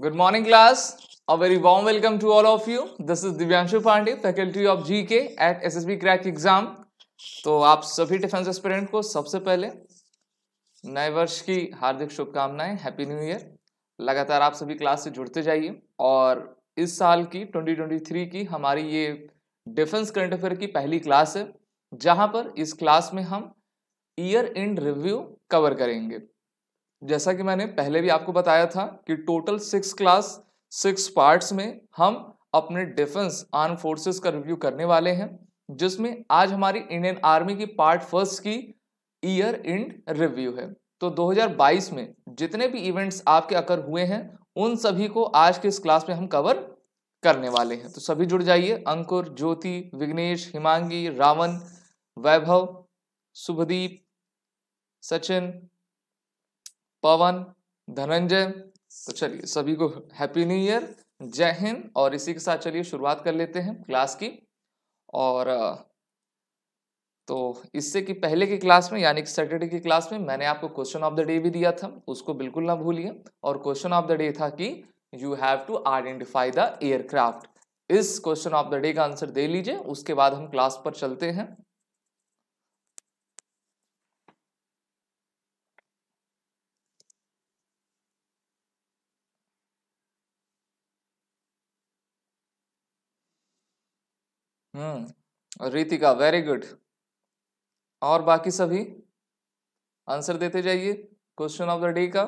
Good morning class a very warm welcome to all of you this is Divyanshu Pandey faculty of G K at S S B crack exam तो आप सभी defence aspirant को सबसे पहले नए वर्ष की हार्दिक शुभकामनाएं हैप्पी न्यू ईयर लगातार आप सभी क्लास से जुड़ते जाइए और इस साल की 2023 की हमारी ये डिफेंस करंट अफेयर की पहली क्लास है जहाँ पर इस क्लास में हम ईयर इंड रिव्यू कवर करेंगे जैसा कि मैंने पहले भी आपको बताया था कि total six class six parts में हम अपने डिफेंस आर्म फोर्सेस का रिव्यू करने वाले हैं जिसमें आज हमारी इंडियन आर्मी की पार्ट फर्स्ट की ईयर इंड रिव्यू है तो 2022 में जितने भी इवेंट्स आपके अकर हुए हैं उन सभी को आज के इस क्लास में हम कवर करने वाले हैं तो सभी जुड़ जाइए अंकुर ज्योति विघ्नेश हिमांगी रावण वैभव शुभदीप सचिन पवन धनंजय तो चलिए सभी को हैप्पी न्यू ईयर जय हिंद और इसी के साथ चलिए शुरुआत कर लेते हैं क्लास की और तो इससे कि पहले की क्लास में यानी कि सैटरडे की क्लास में मैंने आपको क्वेश्चन ऑफ द डे भी दिया था उसको बिल्कुल ना भूलिए और क्वेश्चन ऑफ द डे था कि you have to identify the aircraft इस क्वेश्चन ऑफ द डे का आंसर दे लीजिए उसके बाद हम क्लास पर चलते हैं हम्म रीतिका वेरी गुड और बाकी सभी आंसर देते जाइए क्वेश्चन ऑफ द डे का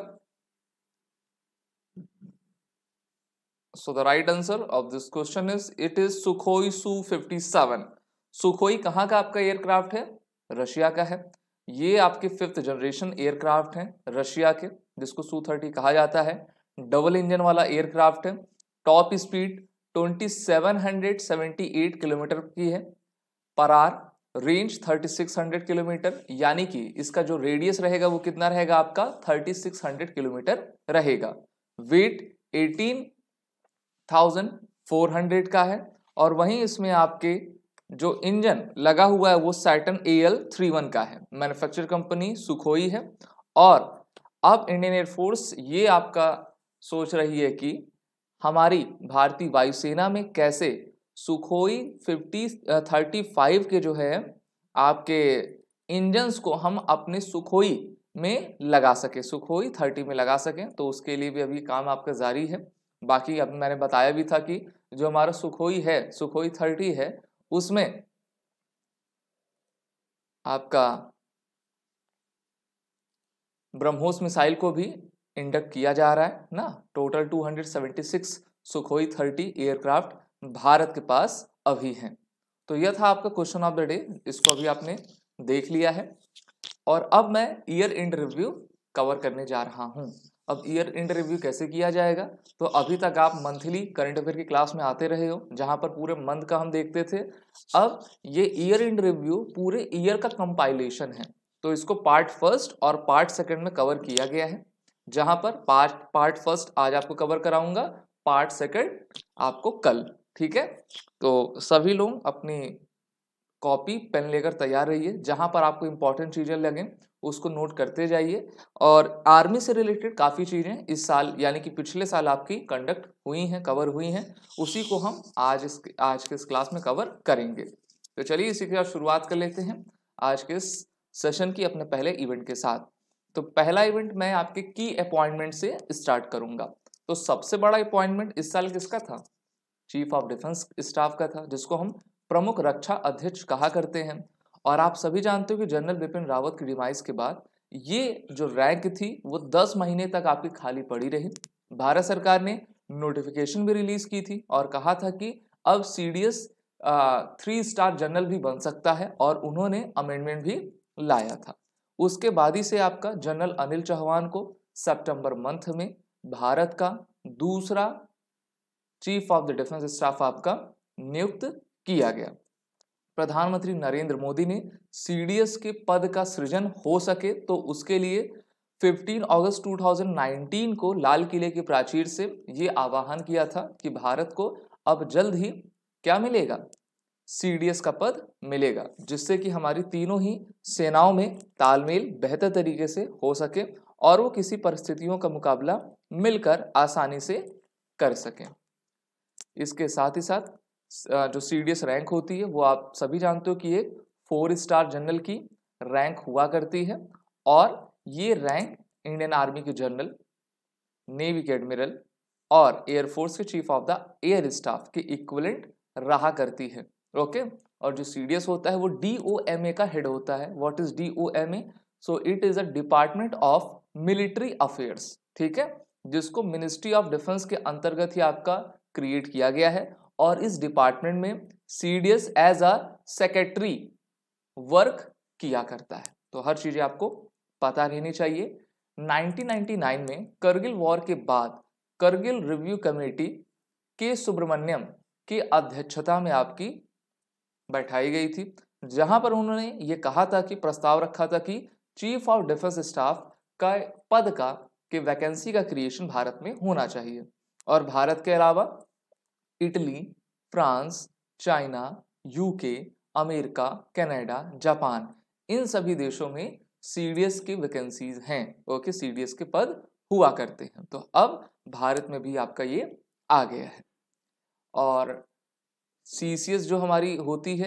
so the right answer of this question is it is Sukhoi Su fifty seven Sukhoi कहाँ का आपका एयरक्राफ्ट है रशिया का है ये आपके फिफ्थ जनरेशन एयरक्राफ्ट हैं रशिया के जिसको सू थर्टी कहा जाता है डबल इंजन वाला एयरक्राफ्ट है top speed twenty seven hundred seventy eight kilometre की है पर आर range thirty six hundred kilometre यानी कि इसका जो रेडियस रहेगा वो कितना रहेगा आपका थर्टी सिक्स हंड्रेड किलोमीटर रहेगा weight eighteen thousand four hundred का है और वहीं इसमें आपके जो इंजन लगा हुआ है वो Saturn A L three one का है मैन्युफैक्चर कंपनी सुखोई है और अब इंडियन एयरफोर्स ये आपका सोच रही है कि हमारी भारतीय वायुसेना में कैसे सुखोई फिफ्टी थर्टी फाइव के जो है आपके इंजन्स को हम अपने सुखोई में लगा सके सुखोई थर्टी में लगा सकें तो उसके लिए भी अभी काम आपका जारी है बाकी अब मैंने बताया भी था कि जो हमारा सुखोई है सुखोई थर्टी है उसमें आपका ब्रह्मोस मिसाइल को भी इंडक्ट किया जा रहा है ना टोटल 276 सुखोई 30 एयरक्राफ्ट भारत के पास अभी हैं तो यह था आपका क्वेश्चन ऑफ द डे इसको अभी आपने देख लिया है और अब मैं ईयर इंड रिव्यू कवर करने जा रहा हूँ अब ईयर इंड रिव्यू कैसे किया जाएगा तो अभी तक आप मंथली करंट अफेयर की क्लास में आते रहे हो जहाँ पर पूरे मंथ का हम देखते थे अब ये ईयर इंड रिव्यू पूरे ईयर का कंपाइलेशन है तो इसको पार्ट फर्स्ट और पार्ट सेकंड में कवर किया गया है जहां पर पार्ट पार्ट फर्स्ट आज आपको कवर कराऊंगा पार्ट सेकंड आपको कल ठीक है तो सभी लोग अपनी कॉपी पेन लेकर तैयार रहिए जहाँ पर आपको इंपॉर्टेंट चीज़ें लगें उसको नोट करते जाइए और आर्मी से रिलेटेड काफ़ी चीज़ें इस साल यानी कि पिछले साल आपकी कंडक्ट हुई हैं कवर हुई हैं उसी को हम आज इस आज के इस क्लास में कवर करेंगे तो चलिए इसी के साथ शुरुआत कर लेते हैं आज के इस सेशन की अपने पहले इवेंट के साथ तो पहला इवेंट मैं आपके की अपॉइंटमेंट से स्टार्ट करूंगा तो सबसे बड़ा अपॉइंटमेंट इस साल किसका था चीफ ऑफ डिफेंस स्टाफ का था जिसको हम प्रमुख रक्षा अध्यक्ष कहा करते हैं और आप सभी जानते हो कि जनरल बिपिन रावत की डिमाइस के बाद ये जो रैंक थी वो 10 महीने तक आपकी खाली पड़ी रही भारत सरकार ने नोटिफिकेशन भी रिलीज की थी और कहा था कि अब C D S three star general भी बन सकता है और उन्होंने अमेंडमेंट भी लाया था उसके बाद ही से आपका जनरल अनिल चौहान को सितंबर मंथ में भारत का दूसरा chief of the defence staff आपका नियुक्त किया गया प्रधानमंत्री नरेंद्र मोदी ने सीडीएस के पद का सृजन हो सके तो उसके लिए 15 अगस्त 2019 को लाल किले के प्राचीर से ये आह्वान किया था कि भारत को अब जल्द ही क्या मिलेगा सीडीएस का पद मिलेगा जिससे कि हमारी तीनों ही सेनाओं में तालमेल बेहतर तरीके से हो सके और वो किसी परिस्थितियों का मुकाबला मिलकर आसानी से कर सकें इसके साथ ही साथ जो सी रैंक होती है वो आप सभी जानते हो कि एक फोर स्टार जनरल की रैंक हुआ करती है और ये रैंक इंडियन आर्मी के जनरल नेवी के एडमिरल और एयरफोर्स के chief of the air staff के इक्वलेंट रहा करती है ओके और जो सी होता है वो डी का हेड होता है what is D so it is a department of military affairs ठीक है जिसको मिनिस्ट्री ऑफ डिफेंस के अंतर्गत ही आपका क्रिएट किया गया है और इस डिपार्टमेंट में C as a secretary work किया करता है तो हर चीज़ें आपको पता रहनी चाहिए 1999 में करगिल वॉर के बाद करगिल रिव्यू कमेटी के सुब्रमण्यम की अध्यक्षता में आपकी बैठाई गई थी जहां पर उन्होंने ये कहा था कि प्रस्ताव रखा था कि चीफ ऑफ डिफेंस स्टाफ का पद का कि वैकेंसी का क्रिएशन भारत में होना चाहिए और भारत के अलावा Italy France China UK America Canada Japan इन सभी देशों में सीडीएस की वैकेंसीज हैं ओके सीडीएस के पद हुआ करते हैं तो अब भारत में भी आपका ये आ गया है और सी जो हमारी होती है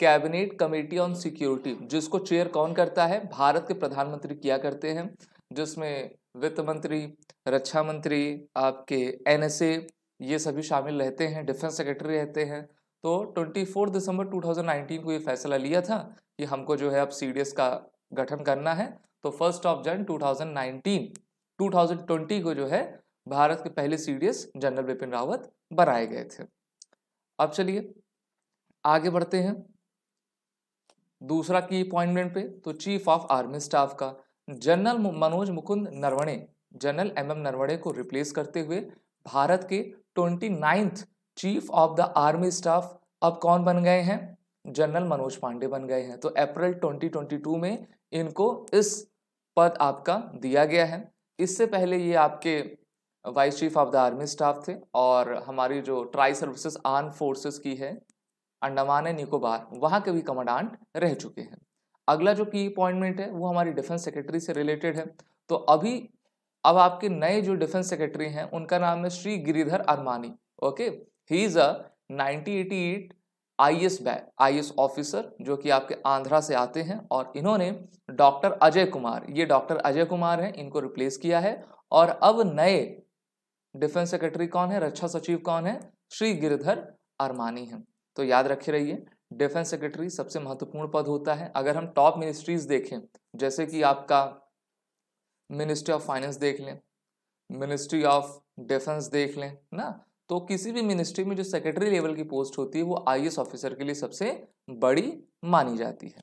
कैबिनेट कमेटी ऑन सिक्योरिटी जिसको चेयर कौन करता है भारत के प्रधानमंत्री किया करते हैं जिसमें वित्त मंत्री रक्षा मंत्री आपके एन ये सभी शामिल रहते हैं डिफेंस सेक्रेटरी रहते हैं तो 24 दिसंबर 2019 को ये फैसला लिया था कि हमको जो है अब सी का गठन करना है तो फर्स्ट ऑफ जन 2019 2020 को जो है भारत के पहले सी जनरल बिपिन रावत बनाए गए थे अब चलिए आगे बढ़ते हैं दूसरा की अपॉइंटमेंट पे तो चीफ ऑफ आर्मी स्टाफ का general Manoj Mukund Naravane general M M Naravane को रिप्लेस करते हुए भारत के twenty ninth chief of the army staff अब कौन बन गए हैं जनरल मनोज पांडे बन गए हैं तो अप्रैल 2022 में इनको इस पद आपका दिया गया है इससे पहले ये आपके vice chief of the army staff थे और हमारी जो ट्राई सर्विसेज आर्म फोर्सेस की है अंडमान एंड निकोबार वहाँ के भी कमांडांट रह चुके हैं अगला जो की अपॉइंटमेंट है वो हमारी डिफेंस सेक्रेटरी से रिलेटेड है तो अभी अब आपके नए जो डिफेंस सेक्रेटरी हैं उनका नाम है Shri Giridhar Aramane okay he is a 1988 IAS I S officer जो कि आपके आंध्रा से आते हैं और इन्होंने डॉक्टर अजय कुमार ये डॉक्टर अजय कुमार हैं इनको रिप्लेस किया है और अब नए डिफेंस सेक्रेटरी कौन है रक्षा अच्छा सचिव कौन है श्री गिरधर अरमानी है तो याद रखे रहिए डिफेंस सेक्रेटरी सबसे महत्वपूर्ण पद होता है अगर हम टॉप मिनिस्ट्रीज देखें जैसे कि आपका मिनिस्ट्री ऑफ फाइनेंस देख लें मिनिस्ट्री ऑफ डिफेंस देख लें ना तो किसी भी मिनिस्ट्री में जो सेक्रेटरी लेवल की पोस्ट होती है वो आई ऑफिसर के लिए सबसे बड़ी मानी जाती है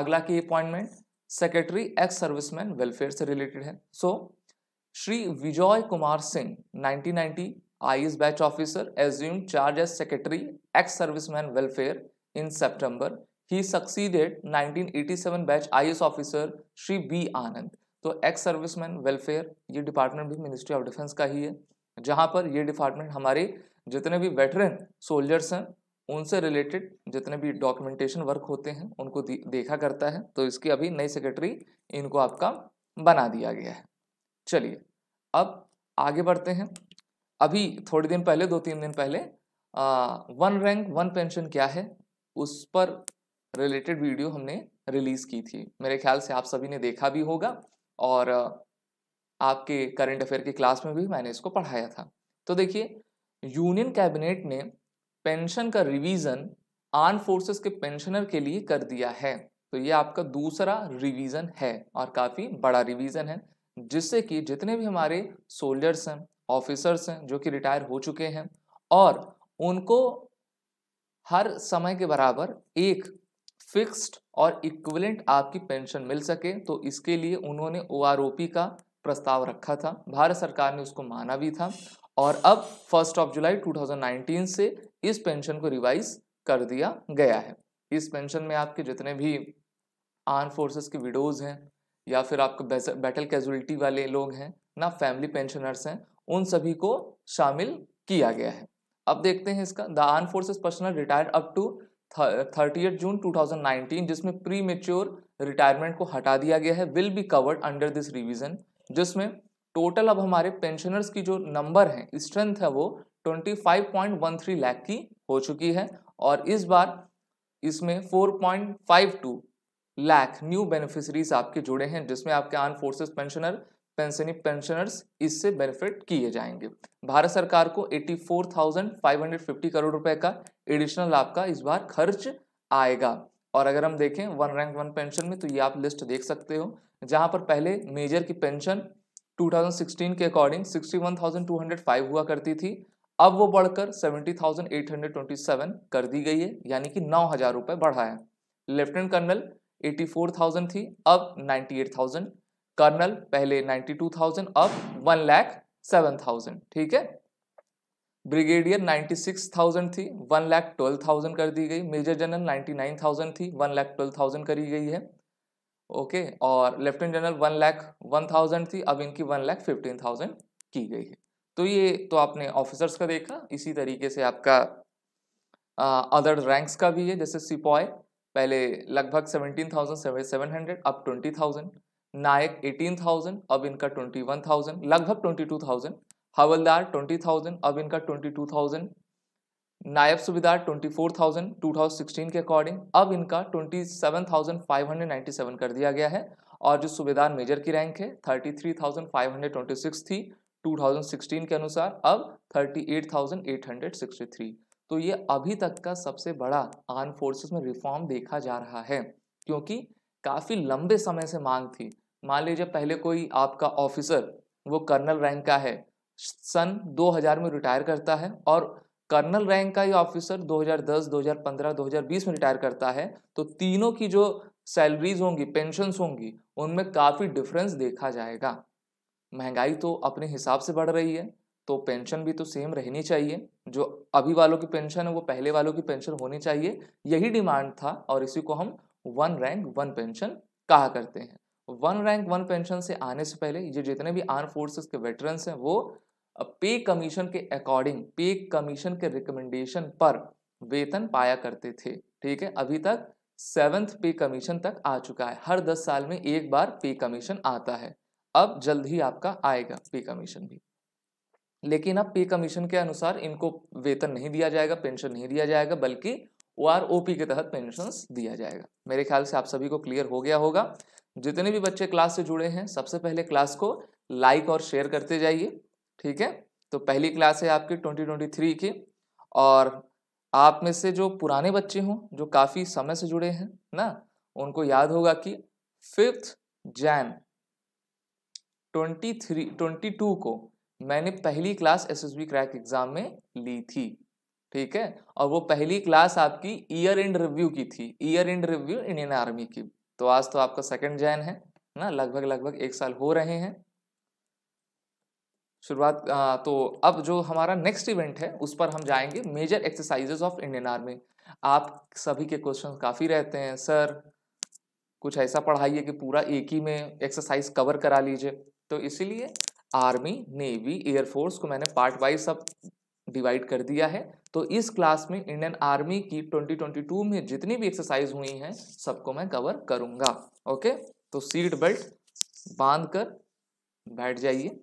अगला की appointment secretary ex serviceman welfare से रिलेटेड है so so, Shri Vijay Kumar Singh 1990 IAS batch officer assume charge as secretary ex serviceman welfare in September he succeeded 1987 batch IAS officer Shri B Anand तो एक्स सर्विसमैन वेलफेयर ये डिपार्टमेंट भी मिनिस्ट्री ऑफ डिफेंस का ही है जहाँ पर ये डिपार्टमेंट हमारे जितने भी वेटरन सोल्जर्स हैं उनसे रिलेटेड जितने भी डॉक्यूमेंटेशन वर्क होते हैं उनको देखा करता है तो इसकी अभी नई सेक्रेटरी इनको आपका बना दिया गया है चलिए अब आगे बढ़ते हैं अभी थोड़े दिन पहले दो तीन दिन पहले आ, वन रैंक वन पेंशन क्या है उस पर रिलेटेड वीडियो हमने रिलीज़ की थी मेरे ख्याल से आप सभी ने देखा भी होगा और आपके करंट अफेयर की क्लास में भी मैंने इसको पढ़ाया था तो देखिए यूनियन कैबिनेट ने पेंशन का रिवीजन आर्म फोर्सेस के पेंशनर के लिए कर दिया है तो ये आपका दूसरा रिवीजन है और काफ़ी बड़ा रिवीजन है जिससे कि जितने भी हमारे सोल्जर्स हैं ऑफिसर्स हैं जो कि रिटायर हो चुके हैं और उनको हर समय के बराबर एक फिक्स्ड और इक्विलेंट आपकी पेंशन मिल सके तो इसके लिए उन्होंने ओ का प्रस्ताव रखा था भारत सरकार ने उसको माना भी था और अब फर्स्ट ऑफ जुलाई 2019 से इस पेंशन को रिवाइज कर दिया गया है इस पेंशन में आपके जितने भी आर्म फोर्सेस के विडोज हैं या फिर आपके बैटल कैजुअलिटी वाले लोग हैं ना फैमिली पेंशनर्स हैं उन सभी को शामिल किया गया है अब देखते हैं इसका the arm forces personnel retired up to thirty June 2019 जिसमें प्री मेच्योर रिटायरमेंट को हटा दिया गया है will be covered under this revision जिसमें टोटल अब हमारे पेंशनर्स की जो नंबर है स्ट्रेंथ है वो 25.13 लाख की हो चुकी है और इस बार इसमें 4.52 लाख न्यू बेनिफिशरीज आपके जुड़े हैं जिसमें आपके आर्म फोर्सेस पेंशनर पेंशनी पेंशनर्स इससे बेनिफिट किए जाएंगे भारत सरकार को 84,550 करोड़ रुपए का एडिशनल आपका इस बार खर्च आएगा और अगर हम देखें वन रैंक वन पेंशन में तो ये आप लिस्ट देख सकते हो जहां पर पहले मेजर की पेंशन 2016 के अकॉर्डिंग 61,205 हुआ करती थी अब वो बढ़कर 70,827 कर दी गई है यानी कि नौ हजार रुपये बढ़ाया लेफ्टिनेंट कर्नल 84,000 थी अब 98,000 कर्नल पहले 92,000 अब 1 लाख 7,000 ठीक है ब्रिगेडियर 96,000 थी 1 लाख 12,000 कर दी गई मेजर जनरल 99,000 थी 1 लाख 12,000 करी गई है ओके और लेफ्टिनेंट जनरल 1 लाख 1,000 थी अब इनकी 1 लाख 15,000 की गई है तो ये तो आपने ऑफिसर्स का देखा इसी तरीके से आपका अदर रैंक्स का भी है जैसे सिपॉय पहले लगभग सेवनटीन थाउजेंड सेवन हंड्रेड अब twenty thousand naik eighteen thousand अब इनका ट्वेंटी वन थाउजेंड लगभग twenty two thousand havildar twenty thousand अब इनका twenty two thousand naib subedar twenty four thousand two thousand sixteen के अकॉर्डिंग अब इनका twenty seven thousand five hundred ninety seven कर दिया गया है और जो सुबेदार मेजर की रैंक है thirty three thousand five hundred twenty six थी टू थाउजेंड सिक्सटीन के अनुसार अब thirty eight thousand eight hundred sixty three तो ये अभी तक का सबसे बड़ा आर्म फोर्सेस में रिफॉर्म देखा जा रहा है क्योंकि काफ़ी लंबे समय से मांग थी मान लीजिए पहले कोई आपका ऑफिसर वो कर्नल रैंक का है सन 2000 में रिटायर करता है और कर्नल रैंक का ही ऑफिसर 2010, 2015, 2020 में रिटायर करता है तो तीनों की जो सैलरीज होंगी पेंशन होंगी उनमें काफ़ी डिफरेंस देखा जाएगा महंगाई तो अपने हिसाब से बढ़ रही है तो पेंशन भी तो सेम रहनी चाहिए जो अभी वालों की पेंशन है वो पहले वालों की पेंशन होनी चाहिए यही डिमांड था और इसी को हम वन रैंक वन पेंशन कहा करते हैं वन रैंक वन पेंशन से आने से पहले ये जितने भी आर्म फोर्सेस के वेटरन्स हैं वो पे कमीशन के अकॉर्डिंग पे कमीशन के रिकमेंडेशन पर वेतन पाया करते थे ठीक है अभी तक सेवन्थ पे कमीशन तक आ चुका है हर दस साल में एक बार पे कमीशन आता है अब जल्द ही आपका आएगा पे कमीशन भी लेकिन अब पे कमीशन के अनुसार इनको वेतन नहीं दिया जाएगा पेंशन नहीं दिया जाएगा बल्कि ओ आर ओ पी के तहत पेंशन दिया जाएगा मेरे ख्याल से आप सभी को क्लियर हो गया होगा जितने भी बच्चे क्लास से जुड़े हैं सबसे पहले क्लास को लाइक और शेयर करते जाइए ठीक है तो पहली क्लास है आपकी ट्वेंटी ट्वेंटी थ्री की और आप में से जो पुराने बच्चे हों जो काफ़ी समय से जुड़े हैं ना उनको याद होगा कि fifth Jan twenty three twenty two को मैंने पहली क्लास एसएसबी क्रैक एग्जाम में ली थी ठीक है और वो पहली क्लास आपकी ईयर एंड रिव्यू की थी year end review Indian army की तो आज तो आपका सेकंड जैन है ना लगभग लगभग एक साल हो रहे हैं शुरुआत तो अब जो हमारा नेक्स्ट इवेंट है उस पर हम जाएंगे major exercises of Indian army आप सभी के क्वेश्चन काफ़ी रहते हैं सर कुछ ऐसा पढ़ाइए कि पूरा एक ही में एक्सरसाइज कवर करा लीजिए तो इसीलिए आर्मी नेवी एयरफोर्स को मैंने पार्ट वाइज सब डिवाइड कर दिया है तो इस क्लास में इंडियन आर्मी की 2022 में जितनी भी एक्सरसाइज हुई हैं सबको मैं कवर करूंगा ओके तो सीट बेल्ट बांध कर बैठ जाइए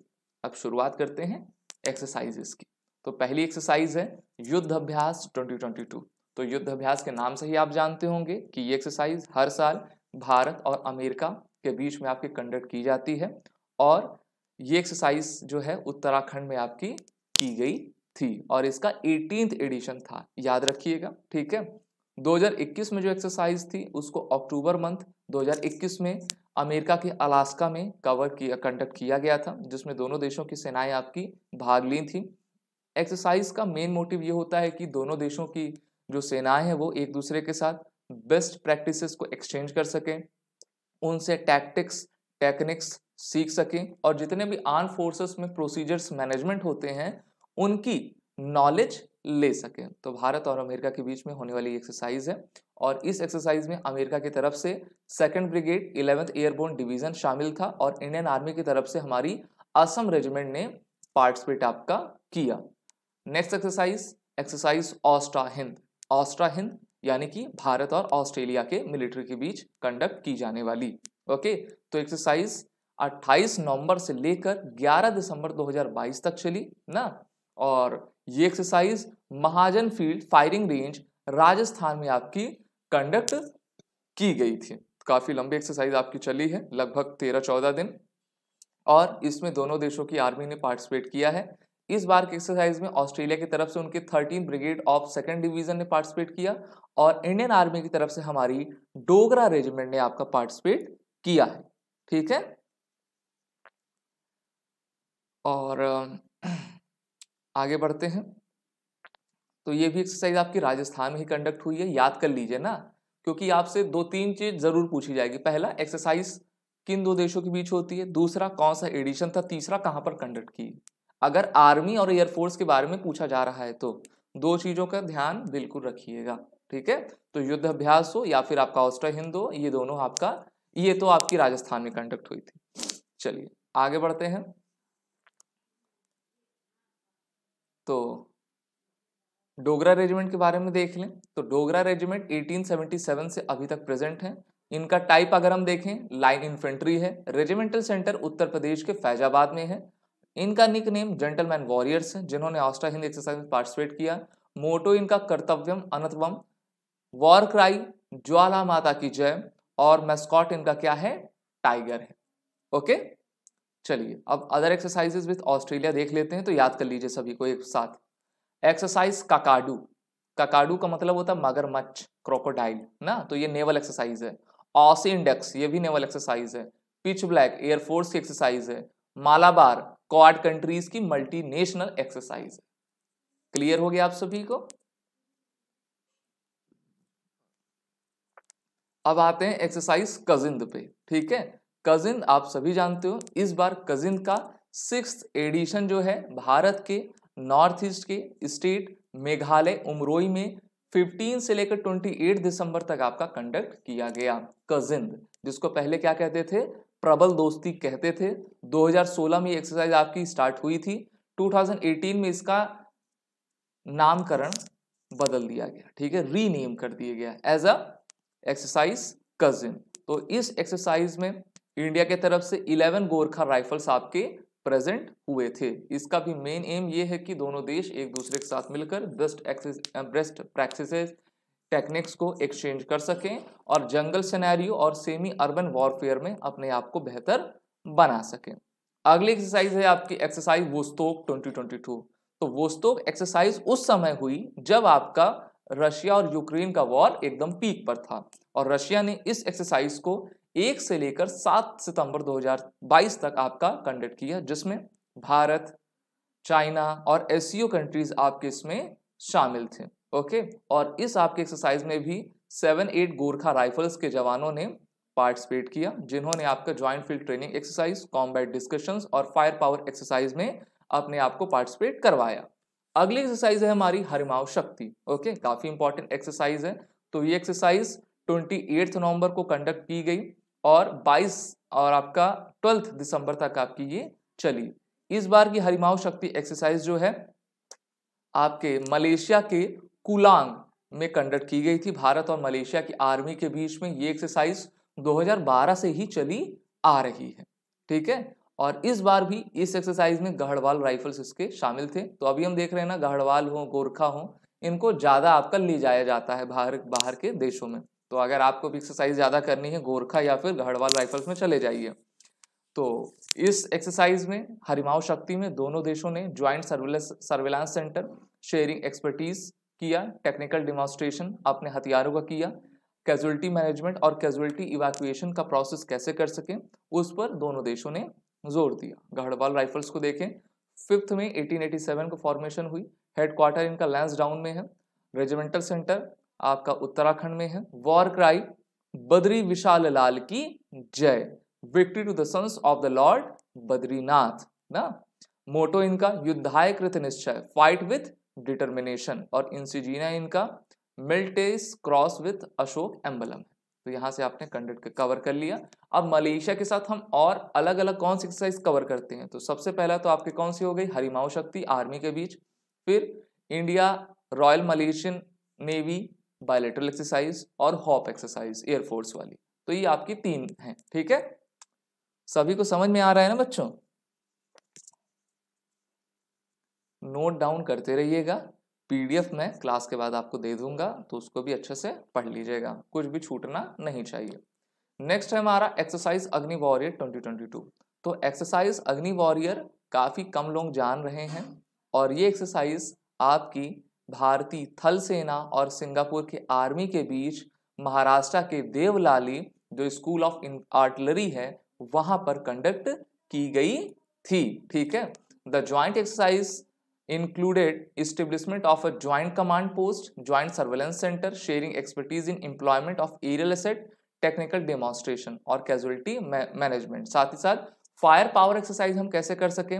अब शुरुआत करते हैं एक्सरसाइजेस की तो पहली एक्सरसाइज है युद्ध अभ्यास 2022 तो युद्ध अभ्यास के नाम से ही आप जानते होंगे कि ये एक्सरसाइज हर साल भारत और अमेरिका के बीच में आपके कंडक्ट की जाती है और ये एक्सरसाइज जो है उत्तराखंड में आपकी की गई थी और इसका एटीन एडिशन था याद रखिएगा ठीक है 2021 में जो एक्सरसाइज थी उसको अक्टूबर मंथ 2021 में अमेरिका के अलास्का में कवर किया कंडक्ट किया गया था जिसमें दोनों देशों की सेनाएं आपकी भाग ली थी एक्सरसाइज का मेन मोटिव ये होता है कि दोनों देशों की जो सेनाएं हैं वो एक दूसरे के साथ बेस्ट प्रैक्टिसेस को एक्सचेंज कर सकें उनसे टैक्टिक्स टेक्निक्स सीख सकें और जितने भी आर्म फोर्सेस में प्रोसीजर्स मैनेजमेंट होते हैं उनकी नॉलेज ले सकें तो भारत और अमेरिका के बीच में होने वाली एक्सरसाइज है और इस एक्सरसाइज में अमेरिका की तरफ से second brigade eleventh airborne division शामिल था और इंडियन आर्मी की तरफ से हमारी असम रेजिमेंट ने पार्टिसिपेट आपका किया next exercise exercise Austra Hind Austra Hind यानी कि भारत और ऑस्ट्रेलिया के मिलिट्री के बीच कंडक्ट की जाने वाली ओके तो एक्सरसाइज 28 नवंबर से लेकर 11 दिसंबर 2022 तक चली ना और ये exercise Mahajan field firing range Rajasthan में आपकी कंडक्ट की गई थी काफ़ी लंबी एक्सरसाइज आपकी चली है लगभग तेरह चौदह दिन और इसमें दोनों देशों की आर्मी ने पार्टिसिपेट किया है इस बार की एक्सरसाइज में ऑस्ट्रेलिया की तरफ से उनके thirteen brigade of second division ने पार्टिसिपेट किया और इंडियन आर्मी की तरफ से हमारी डोगरा रेजिमेंट ने आपका पार्टिसिपेट किया है ठीक है और आगे बढ़ते हैं तो ये भी एक्सरसाइज आपकी राजस्थान में ही कंडक्ट हुई है याद कर लीजिए ना क्योंकि आपसे दो तीन चीज जरूर पूछी जाएगी पहला एक्सरसाइज किन दो देशों के बीच होती है दूसरा कौन सा एडिशन था तीसरा कहाँ पर कंडक्ट की अगर आर्मी और एयरफोर्स के बारे में पूछा जा रहा है तो दो चीजों का ध्यान बिल्कुल रखिएगा ठीक है तो युद्ध अभ्यास हो या फिर आपका ऑस्ट्रा हिंद हो ये दोनों आपका ये तो आपकी राजस्थान में कंडक्ट हुई थी चलिए आगे बढ़ते हैं तो डोगरा रेजिमेंट के बारे में देख लें तो डोगरा रेजिमेंट 1877 से अभी तक प्रेजेंट है इनका टाइप अगर हम देखें लाइन इन्फेंट्री है रेजिमेंटल सेंटर उत्तर प्रदेश के फैजाबाद में है इनका निक नेम जेंटलमैन वॉरियर्स है जिन्होंने ऑस्ट्रा हिंद एक्सरसाइज में पार्टिसिपेट किया मोटो इनका कर्तव्यम अनतवम वॉर क्राई ज्वाला माता की जय और मैस्कॉट इनका क्या है टाइगर है ओके चलिए अब अदर एक्सरसाइजेज विथ ऑस्ट्रेलिया देख लेते हैं तो याद कर लीजिए सभी को एक साथ एक्सरसाइज काकाडू काकाडू का मतलब होता है मगरमच्छ क्रोकोडाइल ना तो ये नेवल एक्सरसाइज है ऑस इंडेक्स ये भी नेवल एक्सरसाइज है पिच ब्लैक एयरफोर्स की एक्सरसाइज है मालाबार क्वाड कंट्रीज की मल्टीनेशनल एक्सरसाइज है क्लियर हो गया आप सभी को अब आते हैं एक्सरसाइज कजिंद पे ठीक है कजिन आप सभी जानते हो इस बार कजिन का सिक्स एडिशन जो है भारत के नॉर्थ ईस्ट के स्टेट मेघालय उमरोई में 15 से लेकर 28 दिसंबर तक आपका कंडक्ट किया गया कजिन जिसको पहले क्या कहते थे प्रबल दोस्ती कहते थे 2016 में एक्सरसाइज आपकी स्टार्ट हुई थी 2018 में इसका नामकरण बदल दिया गया ठीक है रीनेम कर दिया गया एज अ एक्सरसाइज कजिन तो इस एक्सरसाइज में इंडिया के तरफ से 11 गोरखा राइफल्स आपके प्रेजेंट हुए थे इसका भी मेन एम ये है कि दोनों देश एक दूसरे के साथ मिलकर best access best practice techniques को एक्सचेंज कर सकें और जंगल सिनेरियो और सेमी अर्बन वॉरफेयर में अपने आप को बेहतर बना सकें अगली एक्सरसाइज है आपकी एक्सरसाइज वोस्तोक 2022 तो वोस्तोक एक्सरसाइज उस समय हुई जब आपका रशिया और यूक्रेन का वॉर एकदम पीक पर था और रशिया ने इस एक्सरसाइज को एक से लेकर सात सितंबर 2022 तक आपका कंडक्ट किया जिसमें भारत चाइना और एसियो कंट्रीज आपके इसमें शामिल थे ओके और इस आपके एक्सरसाइज में भी सेवन एट गोरखा राइफल्स के जवानों ने पार्टिसिपेट किया जिन्होंने आपका joint field training exercise combat discussion और फायर पावर एक्सरसाइज में अपने आप को पार्टिसिपेट करवाया अगली एक्सरसाइज है हमारी हरिमाव शक्ति ओके काफ़ी इंपॉर्टेंट एक्सरसाइज है तो ये एक्सरसाइज ट्वेंटी नवंबर को कंडक्ट की गई और 22 और आपका ट्वेल्थ दिसंबर तक आपकी ये चली इस बार की हरिमाऊ शक्ति एक्सरसाइज जो है आपके मलेशिया के कुलांग में कंडक्ट की गई थी भारत और मलेशिया की आर्मी के बीच में ये एक्सरसाइज 2012 से ही चली आ रही है ठीक है और इस बार भी इस एक्सरसाइज में गढ़वाल राइफल्स इसके शामिल थे तो अभी हम देख रहे हैं ना गढ़वाल हो गोरखा हो इनको ज़्यादा आपका ले जाया जाता है बाहर बाहर के देशों में तो अगर आपको भी एक्सरसाइज ज़्यादा करनी है गोरखा या फिर गढ़वाल राइफल्स में चले जाइए तो इस एक्सरसाइज में हरिमाओ शक्ति में दोनों देशों ने joint surveillance surveillance centre sharing expertise किया टेक्निकल डिमॉन्स्ट्रेशन अपने हथियारों का किया कैजुअलिटी मैनेजमेंट और कैजुअलिटी इवैक्यूएशन का प्रोसेस कैसे कर सकें उस पर दोनों देशों ने जोर दिया गढ़वाल राइफल्स को देखें फिफ्थ में 1887 को फॉर्मेशन हुई हेडक्वार्टर इनका लैंस डाउन में है रेजिमेंटल सेंटर आपका उत्तराखंड में है वॉर क्राई बद्री विशाल लाल की जय victory to the sons of the lord Badrinath ना मोटो इनका युद्धाय कृत निश्चय फाइट विथ डिटर्मिनेशन और इंसिजीना इनका Maltese cross with Ashok emblem तो यहां से आपने कंडक्ट कवर कर लिया अब मलेशिया के साथ हम और अलग अलग कौन सी एक्सरसाइज कवर करते हैं तो सबसे पहला तो आपके कौन सी हो गई हरिमाओ शक्ति आर्मी के बीच फिर India royal Malaysian navy bilateral exercise और हॉप एक्सरसाइज एयरफोर्स वाली तो ये आपकी तीन है ठीक है सभी को समझ में आ रहा है ना बच्चों नोट डाउन करते रहिएगा पीडीएफ मैं क्लास के बाद आपको दे दूंगा तो उसको भी अच्छे से पढ़ लीजिएगा कुछ भी छूटना नहीं चाहिए नेक्स्ट है हमारा एक्सरसाइज अग्नि वॉरियर 2022 तो एक्सरसाइज अग्नि वॉरियर काफ़ी कम लोग जान रहे हैं और ये एक्सरसाइज आपकी भारतीय थल सेना और सिंगापुर के आर्मी के बीच महाराष्ट्र के देवलाली जो स्कूल ऑफ आर्टलरी है वहां पर कंडक्ट की गई थी ठीक है the joint exercise included establishment of a joint command post joint surveillance centre sharing expertise in employment of aerial asset technical demonstration और कैजुअलिटी मैनेजमेंट साथ ही साथ फायर पावर एक्सरसाइज हम कैसे कर सकें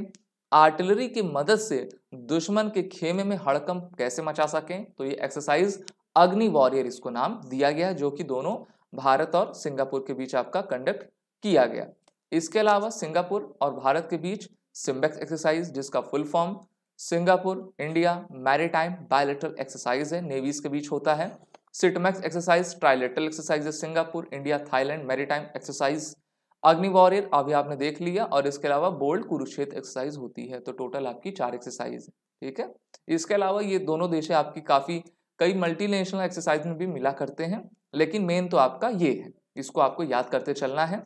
आर्टिलरी की मदद से दुश्मन के खेमे में हड़कम कैसे मचा सकें तो ये एक्सरसाइज अग्नि वॉरियर इसको नाम दिया गया जो कि दोनों भारत और सिंगापुर के बीच आपका कंडक्ट किया गया इसके अलावा सिंगापुर और भारत के बीच सिम्बेक्स एक्सरसाइज जिसका full form Singapore India maritime bilateral exercise है नेवीज के बीच होता है SITMEX exercise trilateral exercise Singapore India Thailand maritime exercise Agni warrior अभी आपने देख लिया और इसके अलावा बोल्ड कुरुक्षेत्र एक्सरसाइज होती है तो टोटल आपकी चार एक्सरसाइज है ठीक है इसके अलावा ये दोनों देश आपकी काफ़ी कई मल्टीनेशनल एक्सरसाइज में भी मिला करते हैं लेकिन मेन तो आपका ये है इसको आपको याद करते चलना है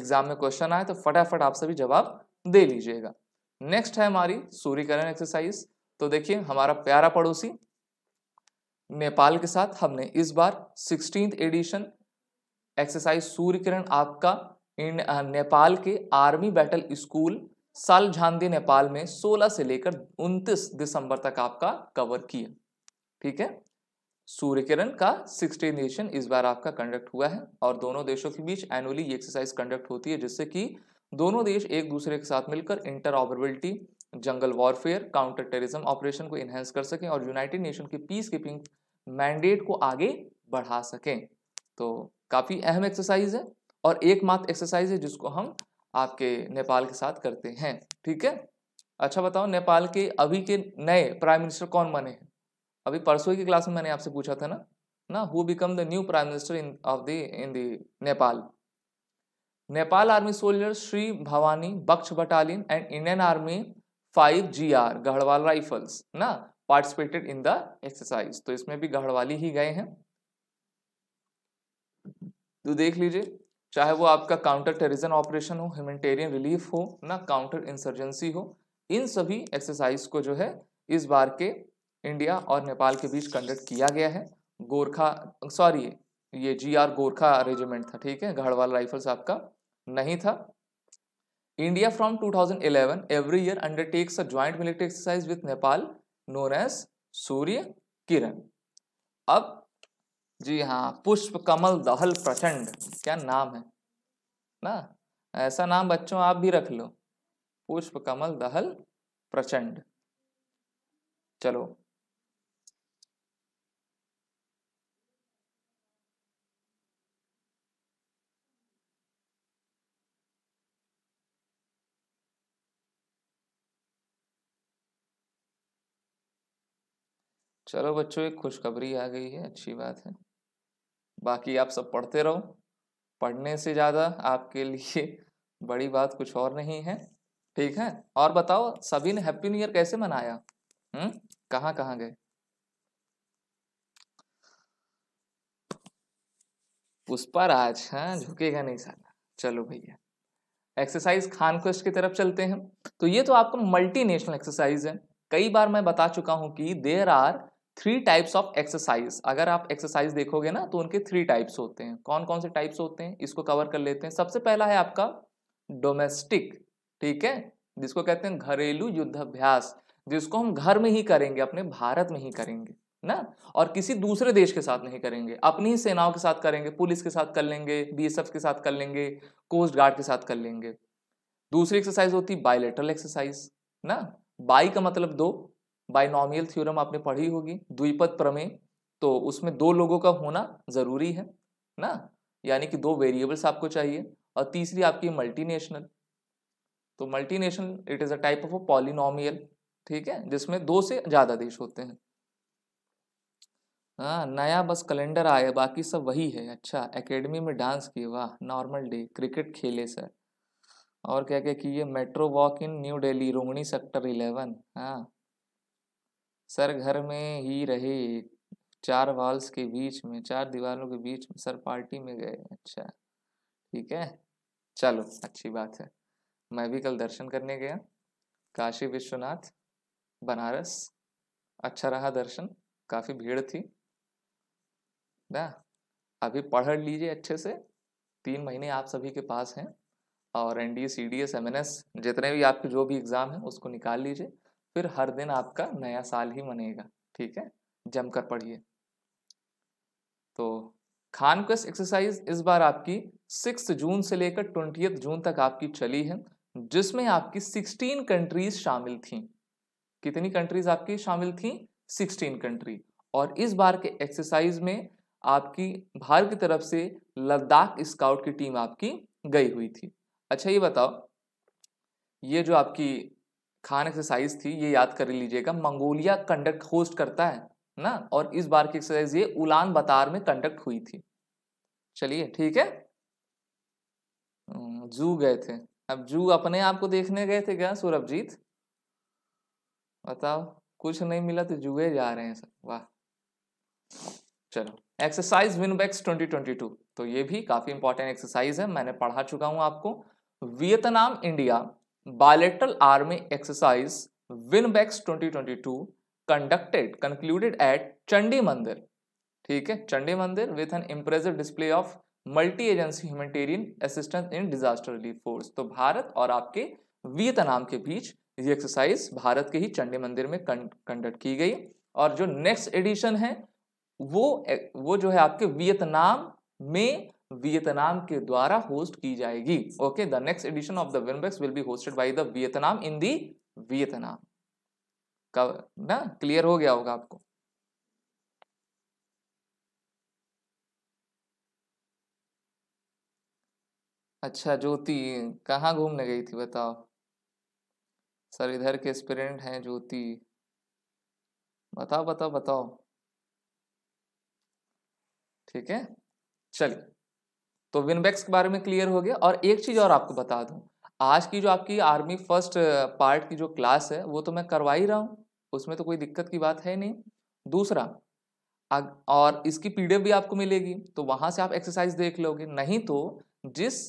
एग्जाम में क्वेश्चन आए तो फटाफट आप सभी जवाब दे लीजिएगा नेक्स्ट है हमारी सूर्यकरण एक्सरसाइज तो देखिए हमारा प्यारा पड़ोसी नेपाल के साथ हमने इस बार सिक्सटीन एडिशन एक्सरसाइज सूर्यकिरण आपका इन नेपाल के आर्मी बैटल स्कूल साल झांदी नेपाल में 16 से लेकर 29 दिसंबर तक आपका कवर किया ठीक है सूर्य किरण का सिक्सटी नेशन इस बार आपका कंडक्ट हुआ है और दोनों देशों के बीच एनुअली ये एक्सरसाइज कंडक्ट होती है जिससे कि दोनों देश एक दूसरे के साथ मिलकर interoperability jungle warfare counter terrorism operation को इन्हेंस कर सकें और यूनाइटेड नेशन की पीस कीपिंग मैंडेट को आगे बढ़ा सकें तो काफ़ी अहम एक्सरसाइज है और एकमात्र एक्सरसाइज है जिसको हम आपके नेपाल के साथ करते हैं ठीक है अच्छा बताओ नेपाल के अभी के नए प्राइम मिनिस्टर कौन बने हैं अभी परसों की क्लास में मैंने आपसे पूछा था ना ना who become the new prime minister in of the in the Nepal Nepal army soldier Shri Bhawani Baksh battalion and Indian army five G R Garhwal rifles ना पार्टिसिपेटेड इन द एक्सरसाइज तो इसमें भी गढ़वाली ही गए हैं तो देख लीजिए चाहे वो आपका काउंटर टेरिज्म ऑपरेशन हो ह्यूमेटेरियन रिलीफ हो ना काउंटर इंसर्जेंसी हो इन सभी एक्सरसाइज को जो है इस बार के इंडिया और नेपाल के बीच कंडक्ट किया गया है गोरखा सॉरी ये जी आर गोरखा रेजिमेंट था ठीक है गढ़वाल राइफल्स आपका नहीं था India from 2011 every year undertakes a joint military exercise with Nepal known as Surya Kiran अब जी हाँ पुष्प कमल दहल प्रचंड क्या नाम है ना ऐसा नाम बच्चों आप भी रख लो पुष्प कमल दहल प्रचंड चलो चलो बच्चों एक खुशखबरी आ गई है अच्छी बात है बाकी आप सब पढ़ते रहो पढ़ने से ज़्यादा आपके लिए बड़ी बात कुछ और नहीं है ठीक है और बताओ सभी ने हैप्पी न्यू ईयर कैसे मनाया हम्म कहाँ कहाँ गए पुष्पा राज हाँ झुकेगा नहीं साला चलो भैया एक्सरसाइज खान खानक्वेस्ट की तरफ चलते हैं तो ये तो आपका मल्टीनेशनल एक्सरसाइज है कई बार मैं बता चुका हूं कि there are three types of exercise अगर आप एक्सरसाइज देखोगे ना तो उनके थ्री टाइप्स होते हैं कौन कौन से टाइप्स होते हैं इसको कवर कर लेते हैं सबसे पहला है आपका डोमेस्टिक ठीक है जिसको कहते हैं घरेलू युद्धाभ्यास जिसको हम घर में ही करेंगे अपने भारत में ही करेंगे ना और किसी दूसरे देश के साथ नहीं करेंगे अपनी ही सेनाओं के साथ करेंगे पुलिस के साथ कर लेंगे बीएसएफ के साथ कर लेंगे कोस्ट गार्ड के साथ कर लेंगे दूसरी एक्सरसाइज होती है बायोलेटरल एक्सरसाइज ना बाई का मतलब दो बाइनोमियल थ्योरम आपने पढ़ी होगी द्विपद प्रमेय तो उसमें दो लोगों का होना ज़रूरी है ना यानी कि दो वेरिएबल्स आपको चाहिए और तीसरी आपकी मल्टीनेशनल तो multinational it is a type of a polynomial ठीक है जिसमें दो से ज़्यादा देश होते हैं हाँ नया बस कैलेंडर आया बाकी सब वही है अच्छा एकेडमी में डांस किए वाह नॉर्मल डे क्रिकेट खेले सर और क्या क्या किए metro walk in New Delhi Rohini sector eleven हाँ सर घर में ही रहे चार वॉल्स के बीच में चार दीवारों के बीच में सर पार्टी में गए अच्छा ठीक है चलो अच्छी बात है मैं भी कल दर्शन करने गया काशी विश्वनाथ बनारस अच्छा रहा दर्शन काफ़ी भीड़ थी ना अभी पढ़ लीजिए अच्छे से तीन महीने आप सभी के पास हैं और N D C D S M N S जितने भी आपके जो भी एग्ज़ाम हैं उसको निकाल लीजिए फिर हर दिन आपका नया साल ही मनेगा ठीक है जमकर पढ़िए तो खान क्वेस्ट एक्सरसाइज इस बार आपकी सिक्स जून से लेकर ट्वेंटी जून तक आपकी चली है जिसमें आपकी सिक्सटीन कंट्रीज शामिल थी कितनी कंट्रीज आपकी शामिल थी सिक्सटीन कंट्री और इस बार के एक्सरसाइज में आपकी भारत की तरफ से लद्दाख स्काउट की टीम आपकी गई हुई थी अच्छा ये बताओ ये जो आपकी खान एक्सरसाइज थी ये याद कर लीजिएगा मंगोलिया कंडक्ट होस्ट करता है ना और इस बार की एक्सरसाइज ये उलान बतार में कंडक्ट हुई थी चलिए ठीक है हम्म, जू गए थे अब जू अपने आप को देखने गए थे क्या सौरभजीत बताओ कुछ नहीं मिला तो जुए जा रहे हैं सर वाह चलो एक्सरसाइज विनबैक्स 2022 तो ये भी काफी इंपॉर्टेंट एक्सरसाइज है मैंने पढ़ा चुका हूं आपको Vietnam India bilateral army exercise Winbacks 2022 conducted concluded at Chandi Mandir. ठीक है Chandi Mandir with an impressive display of multi agency humanitarian assistance in disaster relief force तो भारत और आपके वियतनाम के बीच ये एक्सरसाइज भारत के ही चंडी मंदिर में कंडक्ट की गई और जो नेक्स्ट एडिशन है वो वो जो है आपके वियतनाम में वियतनाम के द्वारा होस्ट की जाएगी okay the next edition of the VINBAX will be hosted by the Vietnam in the Vietnam ना क्लियर हो गया होगा आपको अच्छा ज्योति कहाँ घूमने गई थी बताओ सर इधर के स्पिरेंट हैं ज्योति बताओ बताओ बताओ ठीक है चलिए तो विनबैक्स के बारे में क्लियर हो गया और एक चीज़ और आपको बता दूँ आज की जो आपकी आर्मी फर्स्ट पार्ट की जो क्लास है वो तो मैं करवा ही रहा हूँ उसमें तो कोई दिक्कत की बात है नहीं दूसरा और इसकी पीडीएफ भी आपको मिलेगी तो वहाँ से आप एक्सरसाइज देख लोगे नहीं तो जिस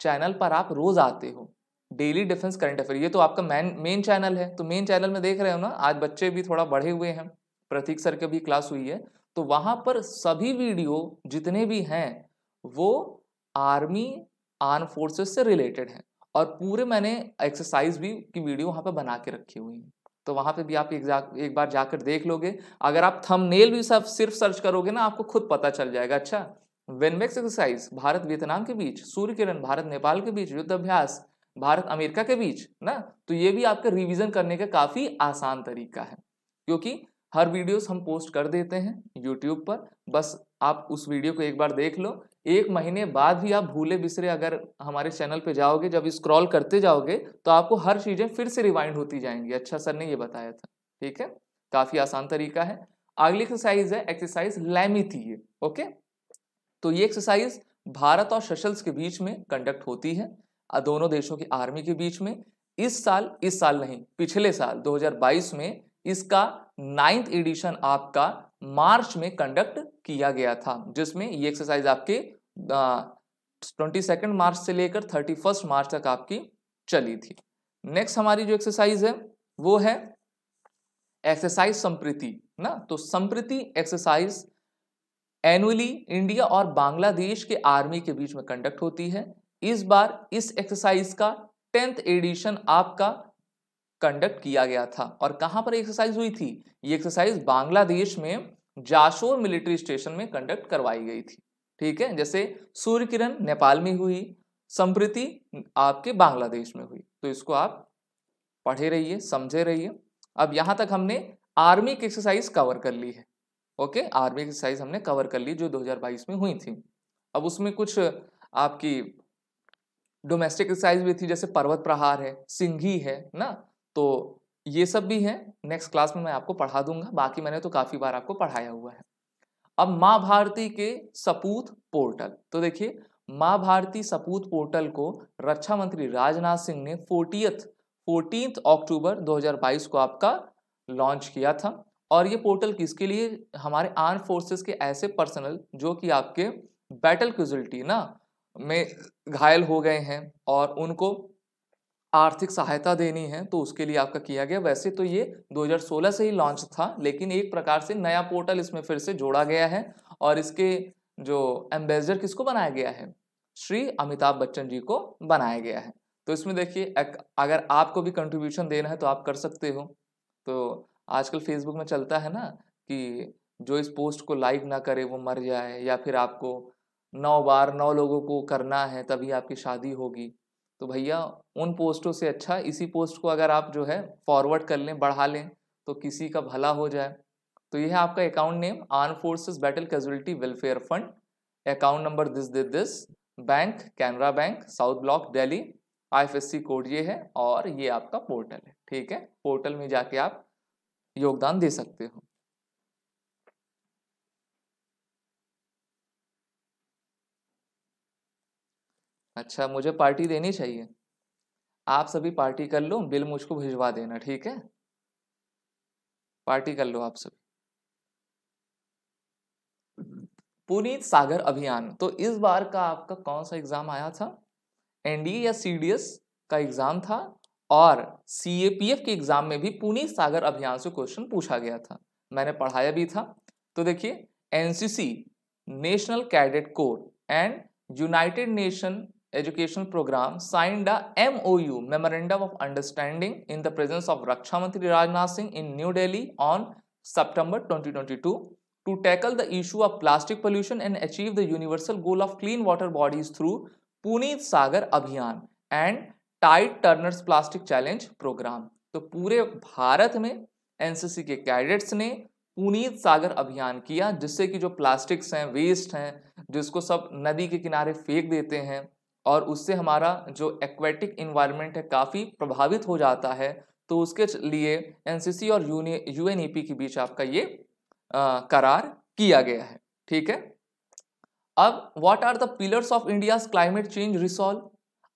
चैनल पर आप रोज़ आते हो डेली डिफेंस करंट अफेयर ये तो आपका मैन मेन चैनल है तो मेन चैनल में देख रहे हो ना आज बच्चे भी थोड़ा बढ़े हुए हैं प्रतीक सर के भी क्लास हुई है तो वहाँ पर सभी वीडियो जितने भी हैं वो आर्मी आर्म फोर्सेस से रिलेटेड है और पूरे मैंने एक्सरसाइज भी की वीडियो वहाँ पे बना के रखी हुई है तो वहाँ पे भी आप एक बार जाकर देख लोगे अगर आप थंबनेल भी सब सिर्फ सर्च करोगे ना आपको खुद पता चल जाएगा अच्छा वेनमेक्स एक्सरसाइज भारत वियतनाम के बीच सूर्य किरण भारत नेपाल के बीच युद्ध अभ्यास भारत अमेरिका के बीच ना तो ये भी आपका रिविजन करने का काफ़ी आसान तरीका है क्योंकि हर वीडियोस हम पोस्ट कर देते हैं यूट्यूब पर बस आप उस वीडियो को एक बार देख लो एक महीने बाद भी आप भूले बिसरे अगर हमारे चैनल पे जाओगे जब स्क्रॉल करते जाओगे तो आपको हर चीज़ें फिर से रिवाइंड होती जाएंगी अच्छा सर ने ये बताया था ठीक है काफ़ी आसान तरीका है अगली एक्सरसाइज है एक्सरसाइज लैमिथी ओके तो ये एक्सरसाइज भारत और सशल्स के बीच में कंडक्ट होती है दोनों देशों की आर्मी के बीच में इस साल इस साल नहीं पिछले साल 2022 में इसका नाइन्थ एडिशन आपका मार्च में कंडक्ट किया गया था जिसमें ये एक्सरसाइज आपके ट्वेंटी सेकेंड मार्च से लेकर थर्टी फर्स्ट मार्च तक आपकी चली थी नेक्स्ट हमारी जो एक्सरसाइज है वो है एक्सरसाइज संप्रीति ना तो संप्रीति एक्सरसाइज एनुअली इंडिया और बांग्लादेश के आर्मी के बीच में कंडक्ट होती है इस बार इस एक्सरसाइज का टेंथ एडिशन आपका कंडक्ट किया गया था और कहाँ पर एक्सरसाइज हुई थी ये एक्सरसाइज बांग्लादेश में जाशोर मिलिट्री स्टेशन में कंडक्ट करवाई गई थी ठीक है जैसे सूर्य किरण नेपाल में हुई संप्रीति आपके बांग्लादेश में हुई तो इसको आप पढ़े रहिए समझे रहिए अब यहाँ तक हमने आर्मी की एक्सरसाइज कवर कर ली है ओके आर्मी एक्सरसाइज हमने कवर कर ली जो 2022 में हुई थी अब उसमें कुछ आपकी डोमेस्टिक एक्सरसाइज भी थी जैसे पर्वत प्रहार है सिंघी है ना तो ये सब भी है नेक्स्ट क्लास में मैं आपको पढ़ा दूंगा बाकी मैंने तो काफ़ी बार आपको पढ़ाया हुआ है अब माँ भारती के सपूत पोर्टल तो देखिए माँ भारती सपूत पोर्टल को रक्षा मंत्री राजनाथ सिंह ने फोर्टीथ फोर्टीन अक्टूबर 2022 को आपका लॉन्च किया था और ये पोर्टल किसके लिए हमारे आर्म फोर्सेस के ऐसे पर्सनल जो कि आपके बैटल क्यूजल्टी ना में घायल हो गए हैं और उनको आर्थिक सहायता देनी है तो उसके लिए आपका किया गया वैसे तो ये 2016 से ही लॉन्च था लेकिन एक प्रकार से नया पोर्टल इसमें फिर से जोड़ा गया है और इसके जो एम्बेसडर किसको बनाया गया है श्री अमिताभ बच्चन जी को बनाया गया है तो इसमें देखिए अगर आपको भी कंट्रीब्यूशन देना है तो आप कर सकते हो तो आजकल फेसबुक में चलता है ना कि जो इस पोस्ट को लाइक ना करे वो मर जाए या फिर आपको नौ बार नौ लोगों को करना है तभी आपकी शादी होगी तो भैया उन पोस्टों से अच्छा इसी पोस्ट को अगर आप जो है फॉरवर्ड कर लें बढ़ा लें तो किसी का भला हो जाए तो यह है आपका account name arm forces battle casualty welfare fund account number this this this bank Canara bank south block Delhi IFSC code ये है और ये आपका पोर्टल है ठीक है पोर्टल में जाके आप योगदान दे सकते हो अच्छा मुझे पार्टी देनी चाहिए आप सभी पार्टी कर लो बिल मुझको भिजवा देना ठीक है पार्टी कर लो आप सभी पुनीत सागर अभियान तो इस बार का आपका कौन सा एग्जाम आया था एनडीए या सीडीएस का एग्जाम था और सीएपीएफ के एग्जाम में भी पुनीत सागर अभियान से क्वेश्चन पूछा गया था मैंने पढ़ाया भी था तो देखिए NCC national cadet corps and united nation educational programme signed M O U memorandum of understanding in the presence of रक्षा मंत्री Rajnath Singh in New Delhi on September twenty to tackle the issue of plastic pollution and achieve the universal goal of clean water bodies through Puneet Sagar Abhiyan and tide turners plastic challenge programme तो पूरे भारत में NCC के cadets ने पुनीत सागर अभियान किया जिससे कि जो प्लास्टिक्स हैं वेस्ट हैं जिसको सब नदी के किनारे फेंक देते हैं और उससे हमारा जो एक्वेटिक इन्वायरमेंट है काफ़ी प्रभावित हो जाता है तो उसके लिए एनसीसी और यू एन के बीच आपका ये आ, करार किया गया है ठीक है अब what are the pillars of India climate change resolve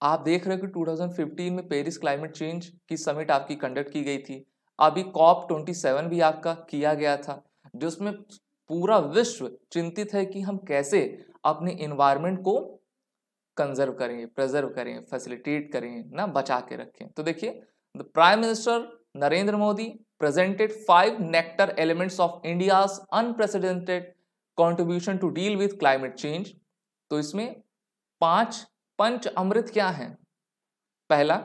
आप देख रहे हो कि 2015 में पेरिस क्लाइमेट चेंज की समिट आपकी कंडक्ट की गई थी अभी कॉप 27 भी आपका किया गया था जिसमें पूरा विश्व चिंतित है कि हम कैसे अपने इन्वायरमेंट को कंजर्व करें प्रिजर्व करें फैसिलिटेट करें ना बचा के रखें तो देखिए the prime minister Narendra Modi presented five nectar elements of India unprecedented contribution to deal with climate change तो इसमें पांच पंच अमृत क्या है पहला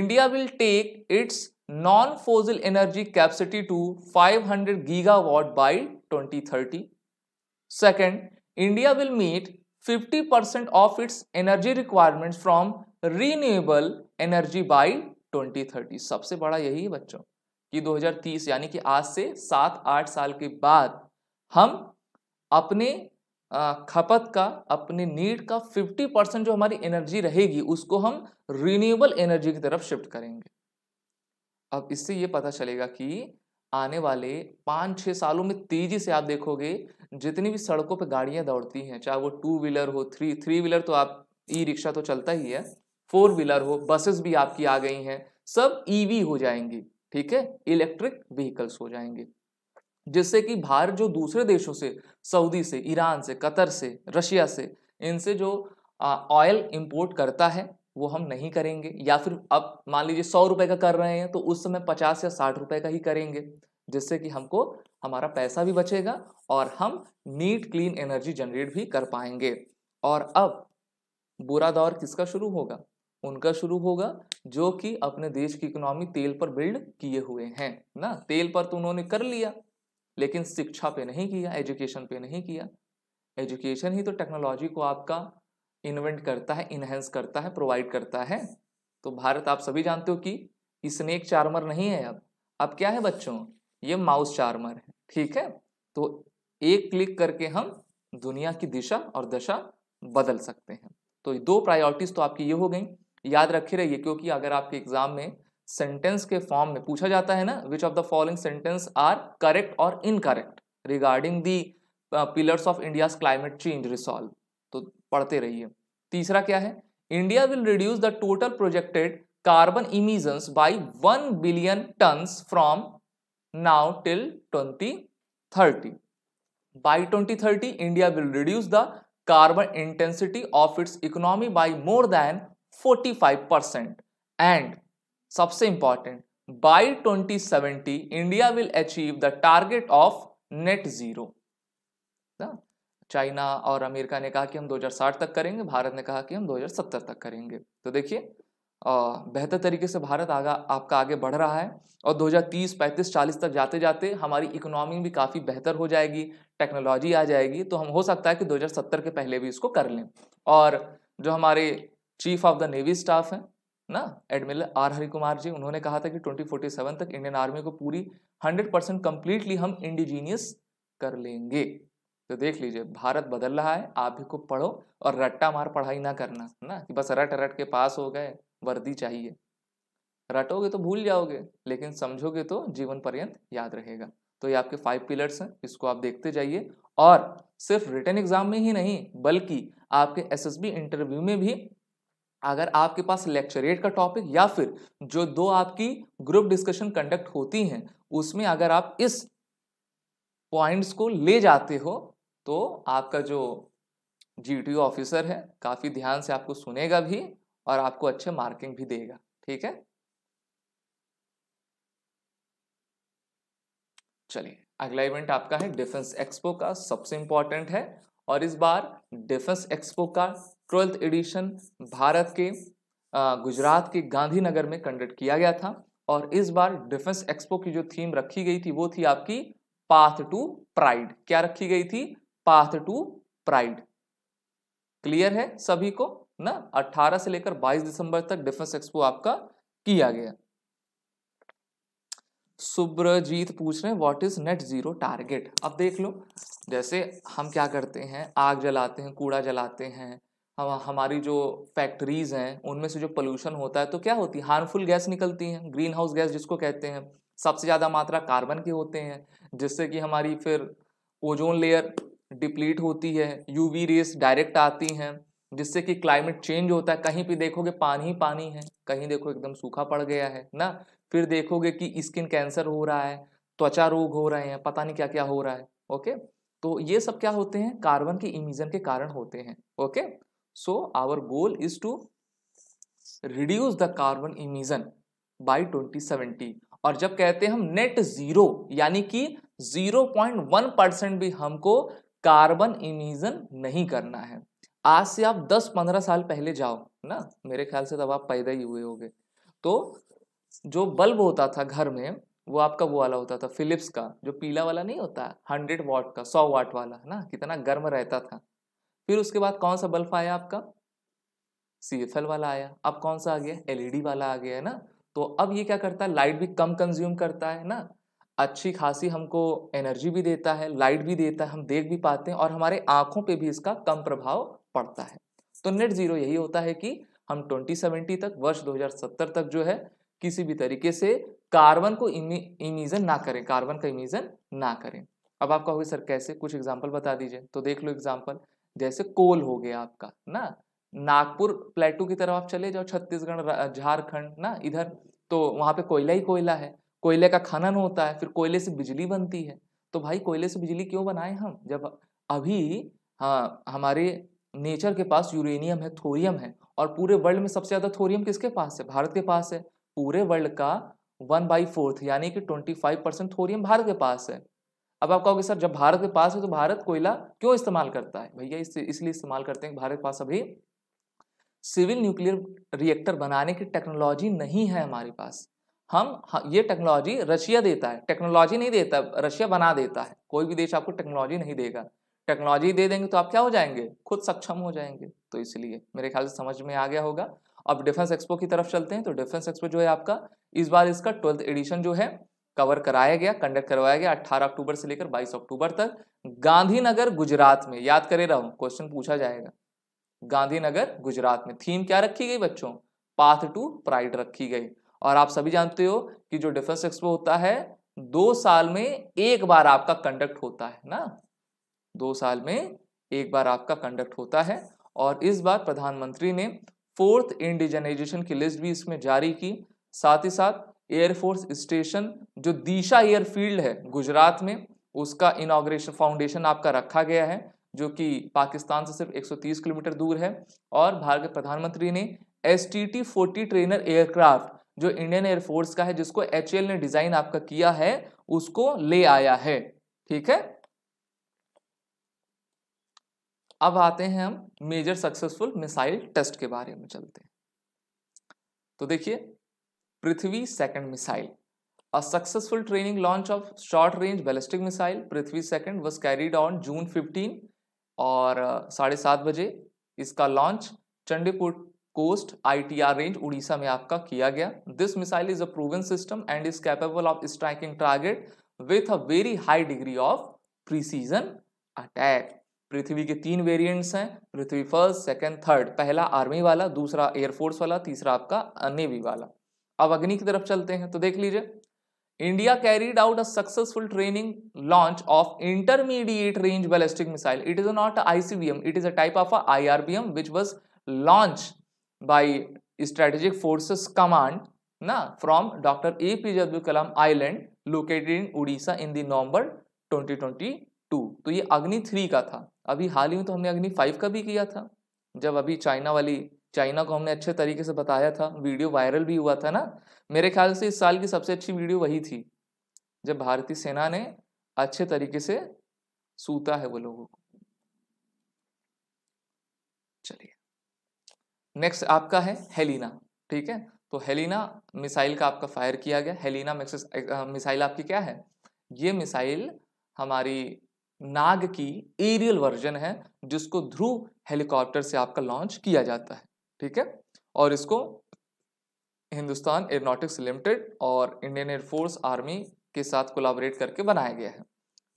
India will take its non fossil energy capacity to 500 by twenty thirty second India will meet 50 percent of its energy requirement from renewable energy by 2030 सबसे बड़ा यही है बच्चों कि 2030 यानी कि आज से सात आठ साल के बाद हम अपने खपत का अपने नीड का 50 परसेंट जो हमारी एनर्जी रहेगी उसको हम रीन्यूएबल एनर्जी की तरफ शिफ्ट करेंगे अब इससे ये पता चलेगा कि आने वाले पाँच छः सालों में तेज़ी से आप देखोगे जितनी भी सड़कों पर गाड़ियाँ दौड़ती हैं चाहे वो टू व्हीलर हो थ्री थ्री व्हीलर तो आप ई रिक्शा तो चलता ही है फोर व्हीलर हो बसेस भी आपकी आ गई हैं सब ईवी हो जाएंगी ठीक है इलेक्ट्रिक व्हीकल्स हो जाएंगे जिससे कि भारत जो दूसरे देशों से सऊदी से ईरान से कतर से रशिया से इनसे जो ऑयल इंपोर्ट करता है वो हम नहीं करेंगे या फिर अब मान लीजिए सौ रुपये का कर रहे हैं तो उस समय पचास या साठ रुपए का ही करेंगे जिससे कि हमको हमारा पैसा भी बचेगा और हम नीट क्लीन एनर्जी जनरेट भी कर पाएंगे और अब बुरा दौर किसका शुरू होगा उनका शुरू होगा जो कि अपने देश की इकोनॉमी तेल पर बिल्ड किए हुए हैं ना तेल पर तो उन्होंने कर लिया लेकिन शिक्षा पे नहीं किया एजुकेशन पे नहीं किया एजुकेशन ही तो टेक्नोलॉजी को आपका इन्वेंट करता है इनहेंस करता है प्रोवाइड करता है तो भारत आप सभी जानते हो कि स्नेक चार्मर नहीं है अब अब क्या है बच्चों ये माउस चार्मर है ठीक है तो एक क्लिक करके हम दुनिया की दिशा और दशा बदल सकते हैं तो दो प्रायोरिटीज तो आपकी ये हो गई याद रखे रहिए क्योंकि अगर आपके एग्जाम में सेंटेंस के फॉर्म में पूछा जाता है ना which of the following sentence are correct और incorrect regarding the pillars of India climate change resolve तो पढ़ते रहिए तीसरा क्या है India will reduce the total projected carbon emissions by one billion tons from now till twenty thirty by twenty thirty India will reduce the carbon intensity of its economy by more than forty five percent and सबसे important by twenty seventy India will achieve the target of net zero China और America ने कहा कि हम 2060 तक करेंगे भारत ने कहा कि हम 2070 तक करेंगे तो देखिए बेहतर तरीके से भारत आगा आपका आगे बढ़ रहा है और 2030 35 40 तक जाते जाते हमारी इकोनॉमी भी काफ़ी बेहतर हो जाएगी टेक्नोलॉजी आ जाएगी तो हम हो सकता है कि 2070 के पहले भी इसको कर लें और जो हमारे chief of the navy staff हैं ना एडमिरल आर हरि कुमार जी उन्होंने कहा था कि ट्वेंटी तक इंडियन आर्मी को पूरी हंड्रेड परसेंट कम्प्लीटली हम इंडिजीनियस कर लेंगे तो देख लीजिए भारत बदल रहा है आप भी खूब पढ़ो और रट्टा मार पढ़ाई ना करना ना कि बस रट रट के पास हो गए वर्दी चाहिए रटोगे तो भूल जाओगे लेकिन समझोगे तो जीवन पर्यंत याद रहेगा तो ये आपके फाइव पिलर्स हैं इसको आप देखते जाइए और सिर्फ रिटर्न एग्जाम में ही नहीं बल्कि आपके एस इंटरव्यू में भी अगर आपके पास लेक्चरेट का टॉपिक या फिर जो दो आपकी ग्रुप डिस्कशन कंडक्ट होती हैं उसमें अगर आप इस पॉइंट्स को ले जाते हो तो आपका जो जी ऑफिसर है काफ़ी ध्यान से आपको सुनेगा भी और आपको अच्छे मार्किंग भी देगा ठीक है चलिए अगला इवेंट आपका है डिफेंस एक्सपो का सबसे इंपॉर्टेंट है और इस बार डिफेंस एक्सपो का ट्वेल्थ एडिशन भारत के गुजरात के गांधीनगर में कंडक्ट किया गया था और इस बार डिफेंस एक्सपो की जो थीम रखी गई थी वो थी आपकी पाथ टू प्राइड क्या रखी गई थी पाथ टू प्राइड क्लियर है सभी को ना 18 से लेकर 22 दिसंबर तक डिफेंस एक्सपो आपका किया गया सुब्रजीत पूछ रहे हैं what is net zero target अब देख लो जैसे हम क्या करते हैं आग जलाते हैं कूड़ा जलाते हैं हम हमारी जो फैक्ट्रीज हैं उनमें से जो पोल्यूशन होता है तो क्या होती है हार्मफुल गैस निकलती हैं ग्रीन हाउस गैस जिसको कहते हैं सबसे ज़्यादा मात्रा कार्बन के होते हैं जिससे कि हमारी फिर ओजोन लेयर डिप्लीट होती है यूवी रेस डायरेक्ट आती हैं जिससे कि क्लाइमेट चेंज होता है कहीं पर देखोगे पानी ही पानी है कहीं देखो एकदम सूखा पड़ गया है ना फिर देखोगे कि स्किन कैंसर हो रहा है त्वचा रोग हो रहे हैं पता नहीं क्या क्या हो रहा है ओके तो ये सब क्या होते हैं कार्बन के इमिजन के कारण होते हैं okay so our goal is to reduce the carbon emission by twenty seventy और जब कहते हैं हम नेट जीरो यानी कि जीरो पॉइंट वन परसेंट भी हमको कार्बन इमिजन नहीं करना है आज से आप 10-15 साल पहले जाओ ना मेरे ख्याल से तब आप पैदा ही हुए होंगे तो जो बल्ब होता था घर में वो आपका वो वाला होता था फिलिप्स का जो पीला वाला नहीं होता हंड्रेड वाट का सौ वाट वाला है ना कितना गर्म रहता था फिर उसके बाद कौन सा बल्ब आया आपका सी एफ एल वाला आया अब कौन सा आ गया एलईडी e वाला आ गया है ना तो अब ये क्या करता है लाइट भी कम कंज्यूम करता है ना अच्छी खासी हमको एनर्जी भी देता है लाइट भी देता है हम देख भी पाते हैं और हमारे आंखों पर भी इसका कम प्रभाव पड़ता है तो नेट ज़ीरो यही होता है कि हम 2070 तक वर्ष 2070 तक जो है किसी भी तरीके से कार्बन को इमीजन ना करें कार्बन का इमीजन ना करें अब आप कहोगे सर कैसे कुछ एग्जाम्पल बता दीजिए तो देख लो एग्जाम्पल जैसे कोल हो गया आपका ना नागपुर प्लेटू की तरफ आप चले जाओ छत्तीसगढ़ झारखंड ना इधर तो वहाँ पे कोयला ही कोयला है कोयले का खनन होता है फिर कोयले से बिजली बनती है तो भाई कोयले से बिजली क्यों बनाए हम जब अभी हाँ हमारे नेचर के पास यूरेनियम है थोरियम है और पूरे वर्ल्ड में सबसे ज़्यादा थोरियम किसके पास है भारत के पास है पूरे वर्ल्ड का वन बाई फोर्थ यानी कि twenty five percent thorium Bharat के पास है अब आप कहोगे सर जब भारत के पास है तो भारत कोयला क्यों इस्तेमाल करता है भैया इस, इसलिए इस्तेमाल करते हैं भारत के पास अभी सिविल न्यूक्लियर रिएक्टर बनाने की टेक्नोलॉजी नहीं है हमारे पास हम ये टेक्नोलॉजी रशिया देता है टेक्नोलॉजी नहीं देता रशिया बना देता है कोई भी देश आपको टेक्नोलॉजी नहीं देगा टेक्नोलॉजी दे देंगे तो आप क्या हो जाएंगे खुद सक्षम हो जाएंगे तो इसलिए मेरे ख्याल से समझ में आ गया होगा अब डिफेंस एक्सपो की तरफ चलते हैं तो डिफेंस एक्सपो जो है आपका इस बार इसका ट्वेल्थ एडिशन जो है कवर कराया गया कंडक्ट करवाया गया 18 अक्टूबर से लेकर 22 अक्टूबर तक गांधीनगर गुजरात में याद करे रहो क्वेश्चन पूछा जाएगा गांधीनगर गुजरात में थीम क्या रखी गई बच्चों पाथ टू प्राइड रखी गई और आप सभी जानते हो कि जो डिफेंस एक्सपो होता है दो साल में एक बार आपका कंडक्ट होता है ना दो साल में एक बार आपका कंडक्ट होता है और इस बार प्रधानमंत्री ने फोर्थ इंडिजनाइजेशन की लिस्ट भी इसमें जारी की साथ ही साथ एयरफोर्स स्टेशन जो दिशा एयरफील्ड है गुजरात में उसका इनाग्रेशन फाउंडेशन आपका रखा गया है जो कि पाकिस्तान से सिर्फ 130 किलोमीटर दूर है और भारत के प्रधानमंत्री ने एस टी ट्रेनर एयरक्राफ्ट जो इंडियन एयरफोर्स का है जिसको एच ने डिजाइन आपका किया है उसको ले आया है ठीक है अब आते हैं हम मेजर सक्सेसफुल मिसाइल टेस्ट के बारे में चलते हैं तो देखिए Prithvi second missile a successful training launch of short range ballistic missile Prithvi second was carried on June 15 और साढ़े सात बजे इसका launch Chandipur coast ITR range Odisha में आपका किया गया this missile is a proven system and is capable of striking target with a very high degree of precision attack Prithvi के तीन वेरिएंट्स हैं पृथ्वी फर्स्ट सेकंड थर्ड पहला आर्मी वाला दूसरा एयरफोर्स वाला तीसरा आपका नेवी वाला अब अग्नि की तरफ चलते हैं तो देख लीजिए India carried out a successful training launch of intermediate range ballistic missile it is not ICBM it is a type of I IRBM which was launch by by Strategic Forces Command na, from Dr. A.P. Abdul Kalam Island located in Odisha in twenty twenty 2022. तो ये अग्नि three का था अभी हाल ही में तो हमने अग्नि फाइव का भी किया था जब अभी चाइना वाली चाइना को हमने अच्छे तरीके से बताया था वीडियो वायरल भी हुआ था ना मेरे ख्याल से इस साल की सबसे अच्छी वीडियो वही थी जब भारतीय सेना ने अच्छे तरीके से सूता है वो लोगों को नेक्स्ट आपका है हेलिना ठीक है तो हेलिना मिसाइल का आपका फायर किया गया हेलिना मैक्सिस मिसाइल आपकी क्या है ये मिसाइल हमारी नाग की एरियल वर्जन है जिसको ध्रुव हेलीकॉप्टर से आपका लॉन्च किया जाता है ठीक है और इसको हिंदुस्तान एरोनॉटिक्स लिमिटेड और इंडियन एयरफोर्स आर्मी के साथ कोलाबरेट करके बनाया गया है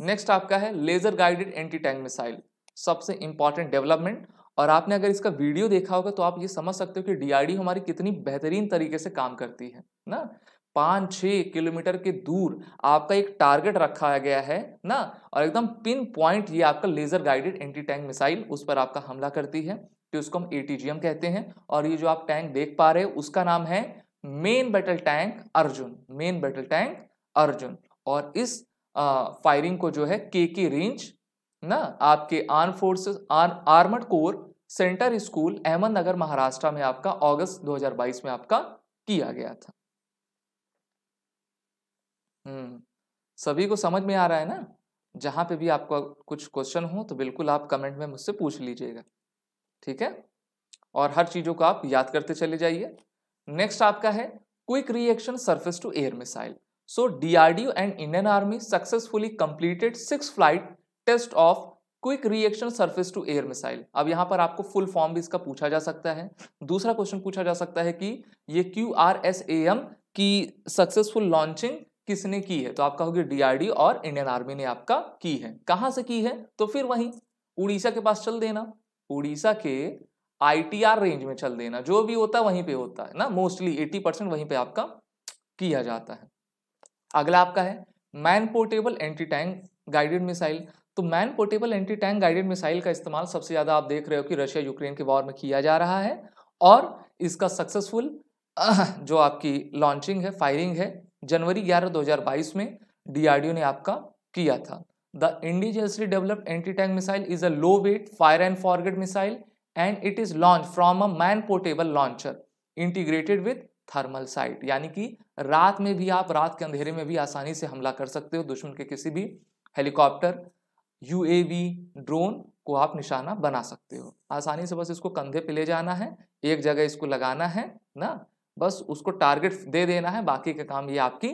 नेक्स्ट आपका है laser guided anti tank missile सबसे इंपॉर्टेंट डेवलपमेंट और आपने अगर इसका वीडियो देखा होगा तो आप ये समझ सकते हो कि डीआरडी हमारी कितनी बेहतरीन तरीके से काम करती है ना पाँच छः किलोमीटर के दूर आपका एक टारगेट रखा गया है ना और एकदम पिन पॉइंट ये आपका laser guided anti tank missile उस पर आपका हमला करती है तो उसको हम ए कहते हैं और ये जो आप टैंक देख पा रहे हो उसका नाम है main battle tank Arjun main battle tank Arjun और इस आ, फायरिंग को जो है के के रेंज ना आपके arm forces armoured corps centre school Ahmednagar Maharashtra में आपका अगस्त 2022 में आपका किया गया था हम्म सभी को समझ में आ रहा है ना जहां पे भी आपका कुछ क्वेश्चन हो तो बिल्कुल आप कमेंट में मुझसे पूछ लीजिएगा ठीक है और हर चीजों को आप याद करते चले जाइए नेक्स्ट आपका है quick reaction surface to air missile so DRDO and Indian army successfully completed six flight test of quick reaction surface to air missile अब यहां पर आपको फुल फॉर्म भी इसका पूछा जा सकता है दूसरा क्वेश्चन पूछा जा सकता है कि ये Q R S A M की सक्सेसफुल लॉन्चिंग किसने की है तो आप कहोगे डीआरडी और इंडियन आर्मी ने आपका की है कहां से की है तो फिर वहीं उड़ीसा के पास चल देना उड़ीसा के आईटीआर रेंज में चल देना जो भी होता है वहीं पे होता है ना मोस्टली 80 परसेंट वहीं पे आपका किया जाता है अगला आपका है man portable anti tank guided missile तो man portable anti tank guided missile का इस्तेमाल सबसे ज़्यादा आप देख रहे हो कि रशिया यूक्रेन के वॉर में किया जा रहा है और इसका सक्सेसफुल जो आपकी लॉन्चिंग है फायरिंग है जनवरी 11 2022 में डीआरडीओ ने आपका किया था the indigenously developed anti tank missile is a low weight fire and forget missile and it is launch from a man portable launcher integrated with thermal sight यानी कि रात में भी आप रात के अंधेरे में भी आसानी से हमला कर सकते हो दुश्मन के किसी भी हेलीकॉप्टर यू ड्रोन को आप निशाना बना सकते हो आसानी से बस इसको कंधे पे ले जाना है एक जगह इसको लगाना है ना बस उसको टारगेट दे देना है बाकी का काम ये आपकी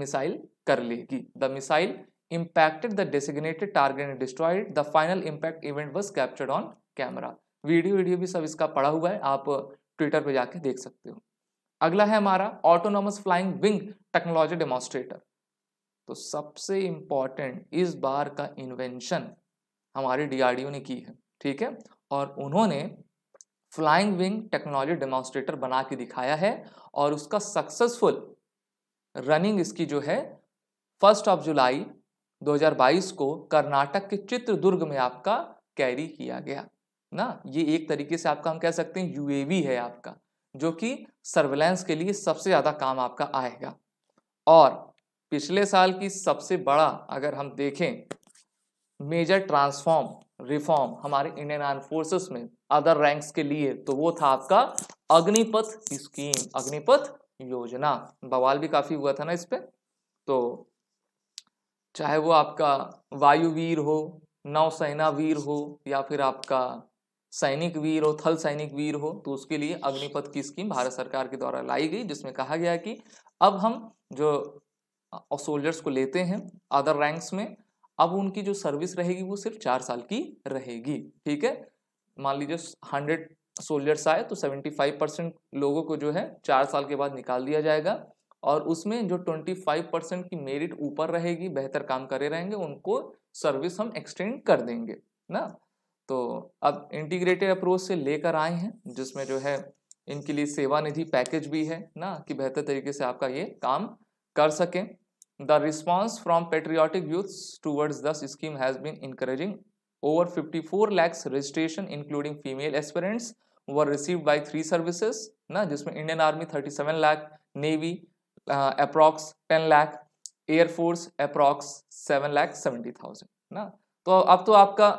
मिसाइल कर लेगी the missile impacted the designated target and the final impact event event captured on camera video video भी सब इसका पड़ा हुआ है आप ट्विटर पर जाके देख सकते हो अगला है हमारा autonomous flying wing technology demonstrator तो सबसे इम्पॉर्टेंट इस बार का इन्वेंशन हमारे डीआरडीओ ने की है ठीक है और उन्होंने फ्लाइंग विंग टेक्नोलॉजी डेमोन्स्ट्रेटर बना के दिखाया है और उसका सक्सेसफुल रनिंग इसकी जो है फर्स्ट ऑफ जुलाई 2022 को कर्नाटक के चित्रदुर्ग में आपका कैरी किया गया ना ये एक तरीके से आपका हम कह सकते हैं यूएवी है आपका जो कि सर्वेलेंस के लिए सबसे ज़्यादा काम आपका आएगा और पिछले साल की सबसे बड़ा अगर हम देखें मेजर ट्रांसफॉर्म रिफॉर्म हमारे इंडियन आर्म फोर्सेस में अदर रैंक्स के लिए तो वो था आपका अग्निपथ स्कीम अग्निपथ योजना बवाल भी काफी हुआ था ना इस पर तो चाहे वो आपका वायुवीर हो नौसेना वीर हो या फिर आपका सैनिक वीर हो थल सैनिक वीर हो तो उसके लिए अग्निपथ की स्कीम भारत सरकार के द्वारा लाई गई जिसमें कहा गया कि अब हम जो और सोल्जर्स को लेते हैं अदर रैंक्स में अब उनकी जो सर्विस रहेगी वो सिर्फ चार साल की रहेगी ठीक है मान लीजिए हंड्रेड सोल्जर्स आए तो सेवेंटी फाइव परसेंट लोगों को जो है चार साल के बाद निकाल दिया जाएगा और उसमें जो ट्वेंटी फाइव परसेंट की मेरिट ऊपर रहेगी बेहतर काम करे रहेंगे उनको सर्विस हम एक्सटेंड कर देंगे ना तो अब इंटीग्रेटेड अप्रोच से लेकर आए हैं जिसमें जो है इनके लिए सेवा निधि पैकेज भी है ना कि बेहतर तरीके से आपका ये काम कर सकें The response from patriotic youths towards this scheme has been encouraging. Over 54 lakhs registration including female aspirants were received by three services ना जिसमें Indian army 37 lakh navy approx 10 lakh air force approx 7 lakh 70,000 ना तो अब तो आपका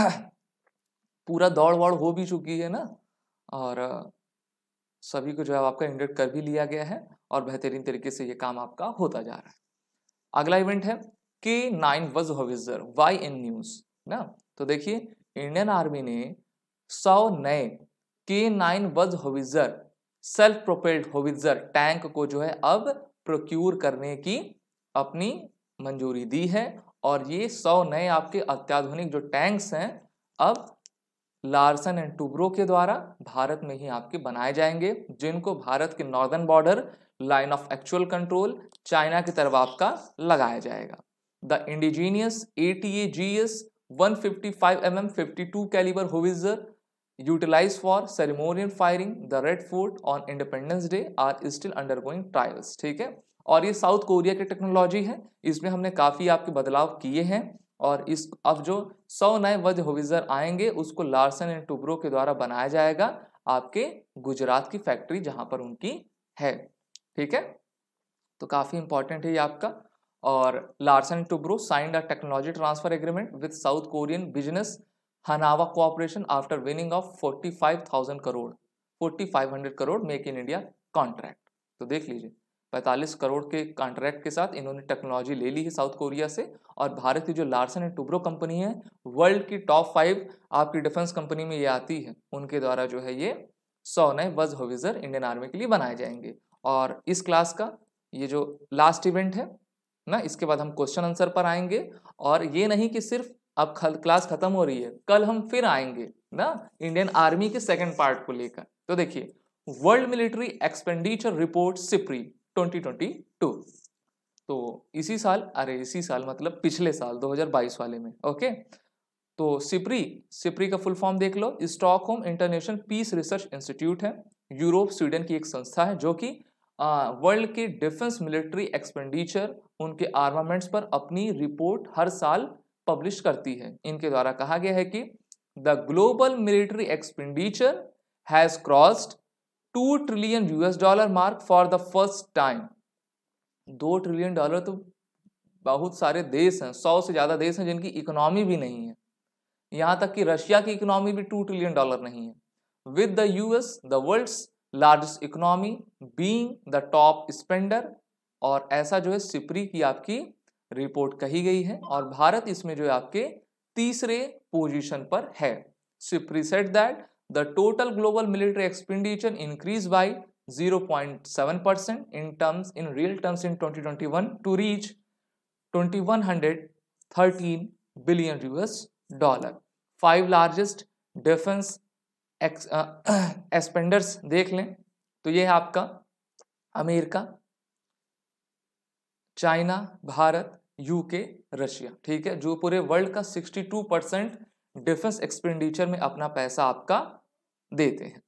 पूरा दौड़ वौड़ हो भी चुकी है ना और सभी को जो है आपका इंडेक्ट कर भी लिया गया है और बेहतरीन तरीके से ये काम आपका होता जा रहा है अगला इवेंट है के nine Vajra हविजर Y N news ना तो देखिए इंडियन आर्मी ने सौ नए K nine Vajra howitzer self propelled howitzer tank को जो है अब प्रोक्यूर करने की अपनी मंजूरी दी है और ये सौ नए आपके अत्याधुनिक जो टैंक्स हैं अब लार्सन एंड टूब्रो के द्वारा भारत में ही आपके बनाए जाएंगे जिनको भारत के northern border line of actual control China की तरफ आपका लगाया जाएगा the indigenous A T A G S one fifty five M M fifty two calibre howitzer for for firing the red fort on independence day are still undergoing trials ठीक है और ये south Korea की technology है इसमें हमने काफ़ी आपके बदलाव किए हैं और इस अब जो सौ नए वध होविजर आएंगे उसको लार्सन एंड टुब्रो के द्वारा बनाया जाएगा आपके गुजरात की फैक्ट्री जहां पर उनकी है ठीक है तो काफ़ी इंपॉर्टेंट है ये आपका और Larsen Toubro signed a technology transfer agreement with South Korean business Hanwha cooperation after winning of forty five thousand crore forty five hundred crore make in India contract तो देख लीजिए 45 करोड़ के कॉन्ट्रैक्ट के साथ इन्होंने टेक्नोलॉजी ले ली है साउथ कोरिया से और भारत की जो लार्सन एंड टुब्रो कंपनी है वर्ल्ड की टॉप फाइव आपकी डिफेंस कंपनी में ये आती है उनके द्वारा जो है ये सौ नए वज होविजर इंडियन आर्मी के लिए बनाए जाएंगे और इस क्लास का ये जो लास्ट इवेंट है ना इसके बाद हम क्वेश्चन आंसर पर आएंगे और ये नहीं कि सिर्फ अब क्लास खत्म हो रही है कल हम फिर आएंगे ना इंडियन आर्मी के सेकेंड पार्ट को लेकर तो देखिए world military expenditure report SIPRI 2022 तो इसी साल अरे इसी साल मतलब पिछले साल 2022 वाले में ओके तो सिप्री सिप्री का फुल फॉर्म देख लो Stockholm International Peace Research Institute है यूरोप स्वीडन की एक संस्था है जो कि वर्ल्ड के डिफेंस मिलिट्री एक्सपेंडिचर उनके आर्मामेंट्स पर अपनी रिपोर्ट हर साल पब्लिश करती है इनके द्वारा कहा गया है कि the global military expenditure has crossed two trillion US dollar mark for the first time दो ट्रिलियन डॉलर तो बहुत सारे देश हैं सौ से ज़्यादा देश हैं जिनकी इकोनॉमी भी नहीं है यहां तक कि रशिया की इकोनॉमी भी टू ट्रिलियन डॉलर नहीं है with the US the world largest economy being the top spender और ऐसा जो है सिपरी की आपकी रिपोर्ट कही गई है और भारत इसमें जो है आपके तीसरे पोजिशन पर है SIPRI said that the total global military expenditure increase by zero point seven percent in terms in real terms in 2021 to reach 2113 billion US dollar five largest defence expenders देख लें तो ये है आपका America China Bharat UK Russia ठीक है जो पूरे वर्ल्ड का sixty two percent defence expenditure में अपना पैसा आपका देते हैं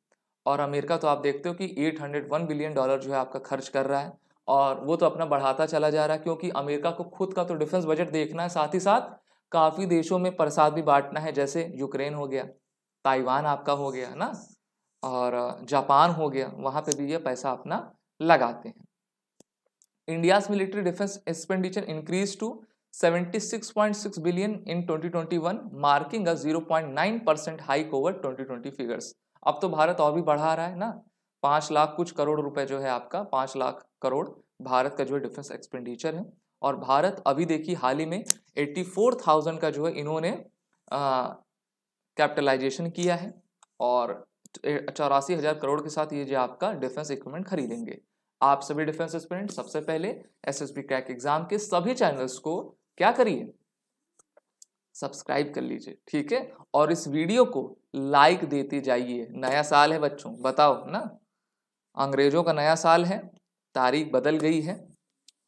और अमेरिका तो आप देखते हो कि 801 बिलियन डॉलर जो है आपका खर्च कर रहा है और वो तो अपना बढ़ाता चला जा रहा है क्योंकि अमेरिका को खुद का तो डिफेंस बजट देखना है साथ ही साथ काफ़ी देशों में प्रसाद भी बांटना है जैसे यूक्रेन हो गया ताइवान आपका हो गया है ना और जापान हो गया वहाँ पर भी ये पैसा अपना लगाते हैं India's military defence expenditure increase to 76.6 billion in 2021 marking a 0.9 percent hike over 2020 figures अब तो भारत और भी बढ़ा रहा है ना पांच लाख कुछ करोड़ रुपए जो है आपका पांच लाख करोड़ भारत का जो है डिफेंस एक्सपेंडिचर है और भारत अभी देखिए हाल ही में एट्टी फोर थाउजेंड का जो है इन्होंने कैपिटलाइजेशन किया है और चौरासी हज़ार करोड़ के साथ ये जो आपका डिफेंस इक्विपमेंट खरीदेंगे आप सभी डिफेंस स्टूडेंट सबसे पहले S S B crack exam के सभी चैनल्स को क्या करिए सब्सक्राइब कर लीजिए ठीक है और इस वीडियो को लाइक देते जाइए नया साल है बच्चों बताओ ना अंग्रेजों का नया साल है तारीख बदल गई है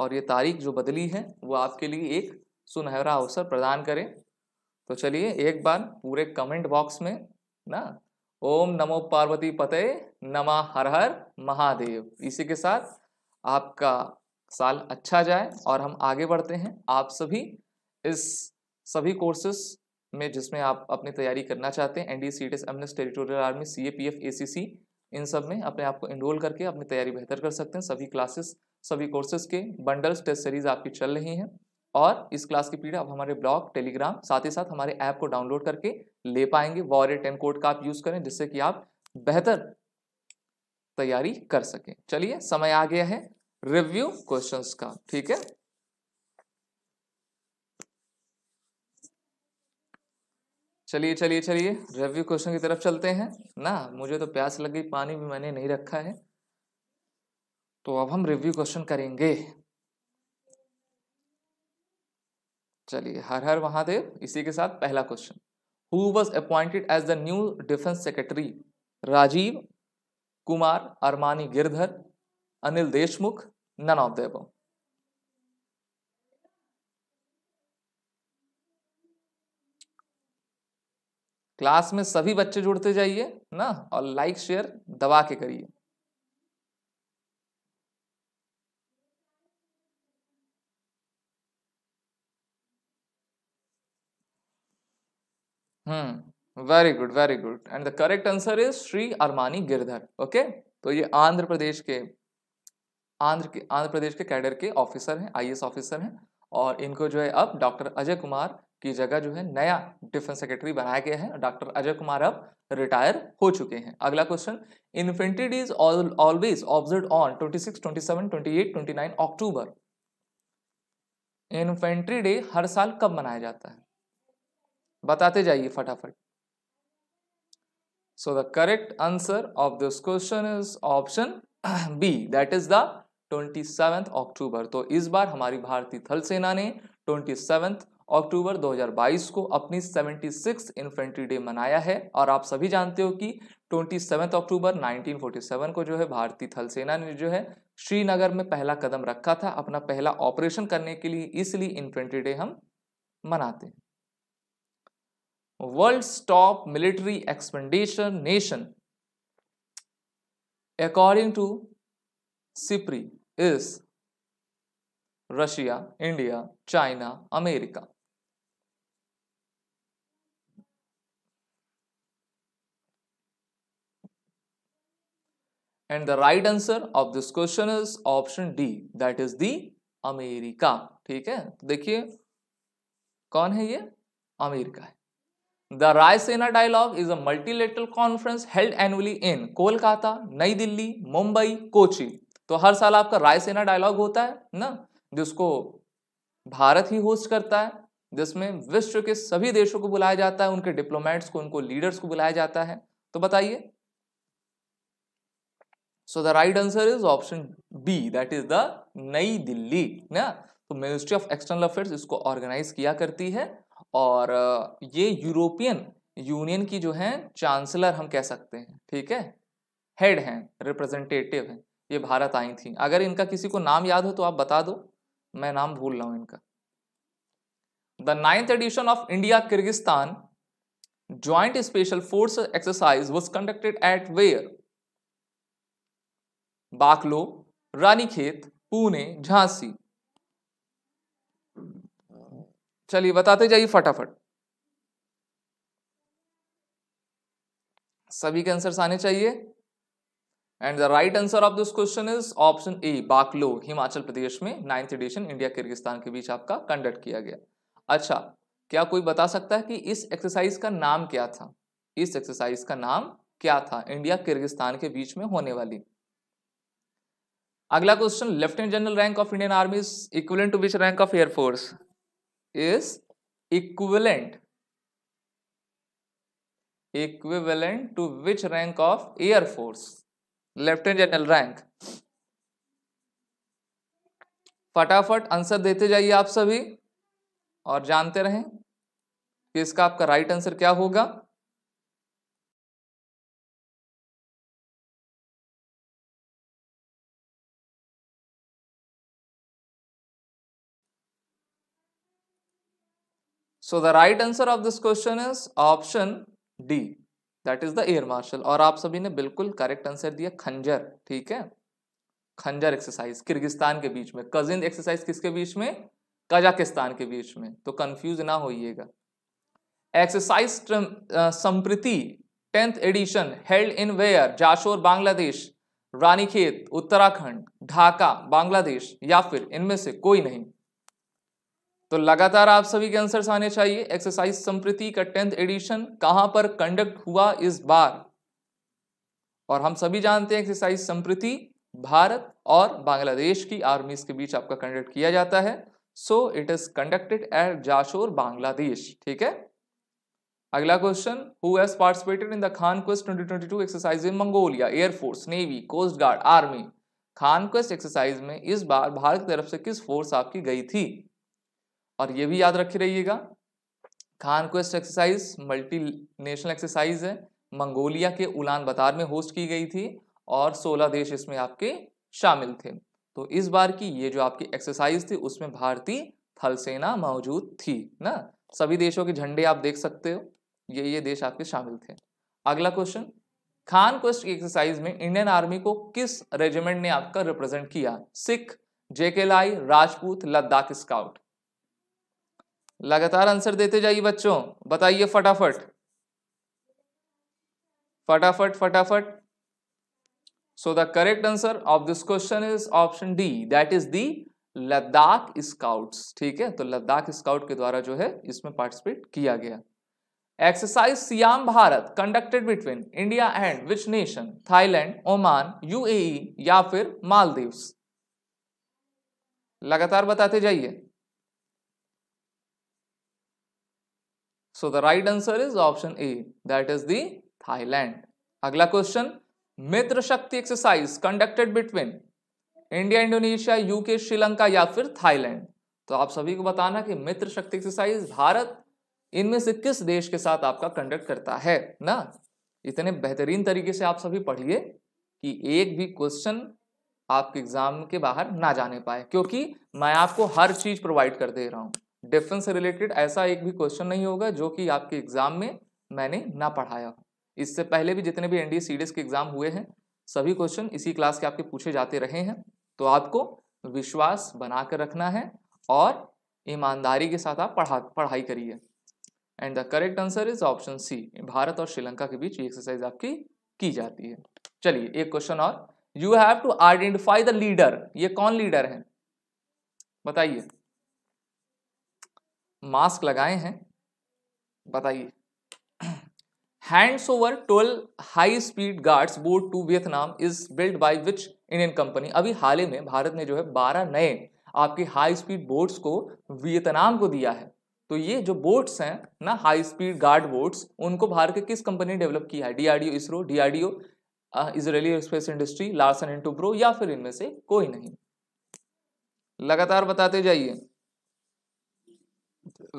और ये तारीख जो बदली है वो आपके लिए एक सुनहरा अवसर प्रदान करें तो चलिए एक बार पूरे कमेंट बॉक्स में ना ओम नमो पार्वती पते नमा हर हर महादेव इसी के साथ आपका साल अच्छा जाए और हम आगे बढ़ते हैं आप सभी इस सभी कोर्सेस में जिसमें आप अपनी तैयारी करना चाहते हैं ND C T S territorial army C A P F A C C इन सब में अपने आप को इनरोल करके अपनी तैयारी बेहतर कर सकते हैं सभी क्लासेस सभी कोर्सेज के बंडल्स टेस्ट सीरीज आपकी चल रही हैं और इस क्लास की पीढ़ी आप हमारे ब्लॉग टेलीग्राम साथ ही साथ हमारे ऐप को डाउनलोड करके ले पाएंगे वॉरियर टेन कोड का आप यूज़ करें जिससे कि आप बेहतर तैयारी कर सकें चलिए समय आ गया है रिव्यू क्वेश्चंस का ठीक है चलिए चलिए चलिए रिव्यू क्वेश्चन की तरफ चलते हैं ना मुझे तो प्यास लग गई पानी भी मैंने नहीं रखा है तो अब हम रिव्यू क्वेश्चन करेंगे चलिए हर हर महादेव इसी के साथ पहला question who was appointed as the new defence secretary Rajeev Kumar Aramane Giridhar Anil Deshmukh none of देव क्लास में सभी बच्चे जुड़ते जाइए ना और लाइक शेयर दबा के करिए hmm very good very good and the correct answer is Shri Aramane Giridhar okay तो ये आंध्र प्रदेश के आंध्र के आंध्र प्रदेश के कैडर के ऑफिसर हैं आईएएस ऑफिसर हैं और इनको जो है अब डॉक्टर अजय कुमार की जगह जो है नया डिफेंस सेक्रेटरी बनाया गया है डॉक्टर अजय कुमार अब रिटायर हो चुके हैं अगला question infantry day is always observe on twenty six twenty 29 October infantry day हर साल कब मनाया जाता है बताते जाइए फटाफट so the correct answer of this question is option b that is the 27th अक्टूबर तो इस बार हमारी भारतीय थल सेना ने 27th अक्टूबर 2022 को अपनी 76 इन्फेंट्री डे मनाया है और आप सभी जानते हो कि ट्वेंटी अक्टूबर 1947 को जो है भारतीय थल सेना ने जो है श्रीनगर में पहला कदम रखा था अपना पहला ऑपरेशन करने के लिए इसलिए इन्फेंट्री डे हम मनाते हैं world stop military expenditure nation according to SIPRI is Russia India China America and the right answer of this question is option D that is the America ठीक है देखिए कौन है ये अमेरिका है the Raisina dialogue is a multilateral conference held annually in Kolkata New Delhi Mumbai Kochi तो हर साल आपका रायसेना डायलॉग होता है ना जिसको भारत ही होस्ट करता है जिसमें विश्व के सभी देशों को बुलाया जाता है उनके डिप्लोमेट्स को उनको लीडर्स को बुलाया जाता है तो बताइए So the right answer is option B that is the नई दिल्ली ना तो मिनिस्ट्री ऑफ एक्सटर्नल अफेयर्स इसको ऑर्गेनाइज किया करती है और ये यूरोपियन यूनियन की जो है चांसलर हम कह सकते हैं ठीक है हेड हैं रिप्रेजेंटेटिव हैं ये भारत आई थी अगर इनका किसी को नाम याद हो तो आप बता दो मैं नाम भूल रहा हूं इनका the ninth edition of India Kyrgyzstan joint special force exercise was conducted at where Bakloh Ranikhet Pune Jhansi चलिए बताते जाइए फटाफट सभी के आंसर्स आने चाहिए and the right answer of this question is option A Bakloh Himachal Pradesh में नाइन्थ एडिशन इंडिया किर्गिस्तान के बीच आपका कंडक्ट किया गया अच्छा क्या कोई बता सकता है कि इस एक्सरसाइज का नाम क्या था इस एक्सरसाइज का नाम क्या था इंडिया किर्गिस्तान के बीच में होने वाली अगला question lieutenant general rank of Indian army is to which rank of air force is equivalent equivalent to which rank of air force lieutenant general rank फटाफट आंसर देते जाइए आप सभी और जानते रहें कि इसका आपका राइट आंसर क्या होगा So the right answer of this question is option D. That is the air marshal. और आप सभी ने बिल्कुल करेक्ट आंसर दिया खंजर ठीक है खंजर एक्सरसाइज किर्गिस्तान के बीच में कजिन एक्सरसाइज किसके बीच में कजाकिस्तान के बीच में तो कंफ्यूज ना होइएगा exercise Sampriti tenth edition held in where Jashore Bangladesh Ranikhet Uttarakhand Dhaka Bangladesh या फिर इनमें से कोई नहीं तो लगातार आप सभी के आंसर्स आने चाहिए एक्सरसाइज संप्रति का टेंथ एडिशन कहां पर कंडक्ट हुआ इस बार और हम सभी जानते हैं एक्सरसाइज संप्रति भारत और बांग्लादेश की आर्मीज के बीच आपका कंडक्ट किया जाता है so it is conducted at Jashore Bangladesh ठीक है अगला question who has participated in the Khaan quest 2022 exercise in Mongolia air force navy coast guard army Khaan quest exercise में इस बार भारत की तरफ से किस फोर्स आपकी गई थी और ये भी याद रखे रहिएगा Khaan quest exercise multi national exercise है मंगोलिया के उलान बतार में होस्ट की गई थी और 16 देश इसमें आपके शामिल थे तो इस बार की ये जो आपकी एक्सरसाइज थी उसमें भारतीय थल सेना मौजूद थी ना सभी देशों के झंडे आप देख सकते हो ये ये देश आपके शामिल थे अगला क्वेश्चन खान क्वेस्ट की एक्सरसाइज में इंडियन आर्मी को किस रेजिमेंट ने आपका रिप्रेजेंट किया सिख जेके राजपूत लद्दाख स्काउट लगातार आंसर देते जाइए बच्चों बताइए फटाफट फटाफट फटाफट so the correct answer of this question is option D that is the Ladakh scouts ठीक है तो लद्दाख स्काउट के द्वारा जो है इसमें पार्टिसिपेट किया गया exercise Siam Bharat conducted between India and which nation Thailand Oman UAE या फिर मालदीव्स लगातार बताते जाइए So the right answer is option A. That is the अगला question Mitra Shakti exercise conducted between India Indonesia UK Sri Lanka या फिर थाईलैंड तो आप सभी को बताना कि मित्र शक्ति एक्सरसाइज भारत इनमें से किस देश के साथ आपका कंडक्ट करता है ना इतने बेहतरीन तरीके से आप सभी पढ़िए कि एक भी क्वेश्चन आपके एग्जाम के बाहर ना जाने पाए क्योंकि मैं आपको हर चीज प्रोवाइड कर दे रहा हूं डिफेंस से रिलेटेड ऐसा एक भी क्वेश्चन नहीं होगा जो कि आपके एग्जाम में मैंने ना पढ़ाया हो इससे पहले भी जितने भी एनडीए सीडीएस e e के एग्जाम हुए हैं सभी क्वेश्चन इसी क्लास के आपके पूछे जाते रहे हैं तो आपको विश्वास बना कर रखना है और ईमानदारी के साथ आप पढ़ा पढ़ाई करिए and the correct answer is option C Bharat और श्रीलंका के बीच एक्सरसाइज आपकी की जाती है चलिए एक क्वेश्चन और you have to identify the leader ये कौन लीडर है बताइए मास्क लगाए हैं बताइए hands over twelve high speed guards board to Vietnam is build by which Indian company अभी हाल ही में भारत ने जो है बारह नए आपके हाई स्पीड बोट्स को वियतनाम को दिया है तो ये जो बोट्स हैं ना हाई स्पीड गार्ड बोट्स उनको भारत के किस कंपनी ने डेवलप किया है DRDO ISRO DRDO Israeli space industry Larsen and Toubro या फिर इनमें से कोई नहीं लगातार बताते जाइए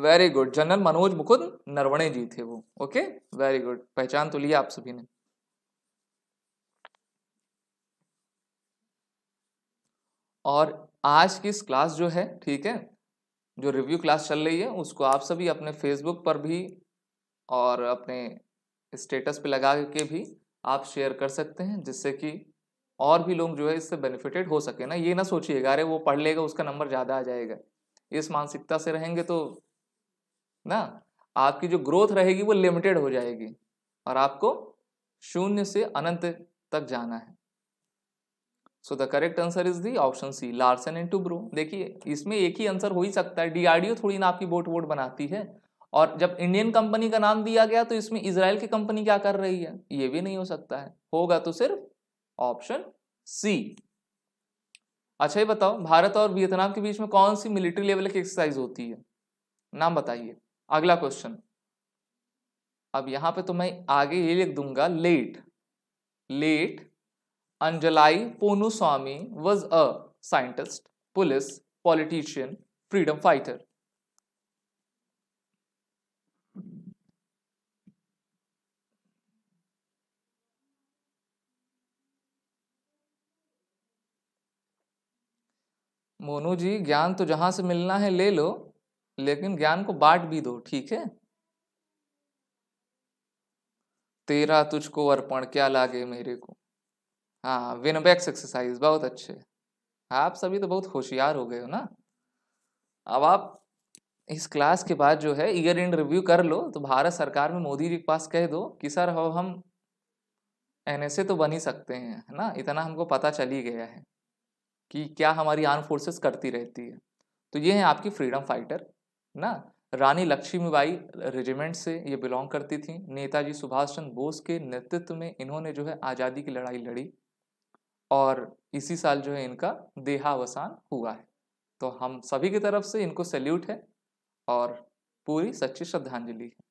very good general Manoj Mukund Naravane ji थे वो ओके वेरी गुड पहचान तो लिया आप सभी ने और आज की इस क्लास जो है ठीक है जो रिव्यू क्लास चल रही है उसको आप सभी अपने फेसबुक पर भी और अपने स्टेटस पे लगा के भी आप शेयर कर सकते हैं जिससे कि और भी लोग जो है इससे बेनिफिटेड हो सके ना ये ना सोचिएगा अरे वो पढ़ लेगा उसका नंबर ज़्यादा आ जाएगा इस मानसिकता से रहेंगे तो ना आपकी जो ग्रोथ रहेगी वो लिमिटेड हो जाएगी और आपको शून्य से अनंत तक जाना है so the correct answer is the option C Larsen and Toubro देखिए इसमें एक ही आंसर हो ही सकता है डीआरडीओ थोड़ी ना आपकी बोट वोट बनाती है और जब इंडियन कंपनी का नाम दिया गया तो इसमें इसराइल की कंपनी क्या कर रही है ये भी नहीं हो सकता है होगा तो सिर्फ ऑप्शन सी अच्छा ये बताओ भारत और वियतनाम के बीच में कौन सी मिलिट्री लेवल की एक्सरसाइज होती है नाम बताइए अगला क्वेश्चन अब यहां पे तो मैं आगे ये लिख दूंगा late late Anjalai Ponnuswamy was a scientist police politician freedom fighter Monu ji ज्ञान तो जहां से मिलना है ले लो लेकिन ज्ञान को बांट भी दो ठीक है तेरा तुझको अर्पण क्या लागे मेरे को हाँ विनबैक्स एक्सरसाइज बहुत अच्छे आप सभी तो बहुत होशियार हो गए हो ना अब आप इस क्लास के बाद जो है ईयर इंड रिव्यू कर लो तो भारत सरकार में मोदी जी के पास कह दो कि सर अब हम एन तो बन ही सकते हैं है ना इतना हमको पता चल ही गया है कि क्या हमारी आर्म फोर्सेस करती रहती है तो ये है आपकी फ्रीडम फाइटर ना रानी लक्ष्मीबाई रेजिमेंट से ये बिलोंग करती थी नेताजी सुभाष चंद्र बोस के नेतृत्व में इन्होंने जो है आज़ादी की लड़ाई लड़ी और इसी साल जो है इनका देहावसान हुआ है तो हम सभी की तरफ से इनको सैल्यूट है और पूरी सच्ची श्रद्धांजलि है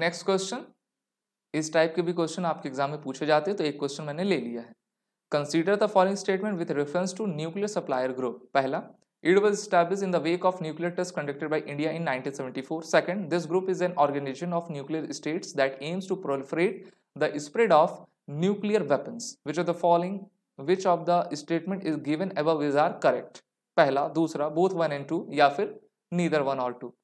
नेक्स्ट क्वेश्चन इस टाइप के भी क्वेश्चन आपके एग्जाम में पूछे जाते हैं तो एक क्वेश्चन मैंने ले लिया है consider the following statement with reference to nuclear supplier group पहला It was established in the wake of nuclear tests conducted by India in 1974. Second, this group is an organization of nuclear states that aims to proliferate the spread of nuclear weapons. Which of the following, which of the statement is given above is are correct? पहला, दूसरा, both one and two या फिर neither one or two.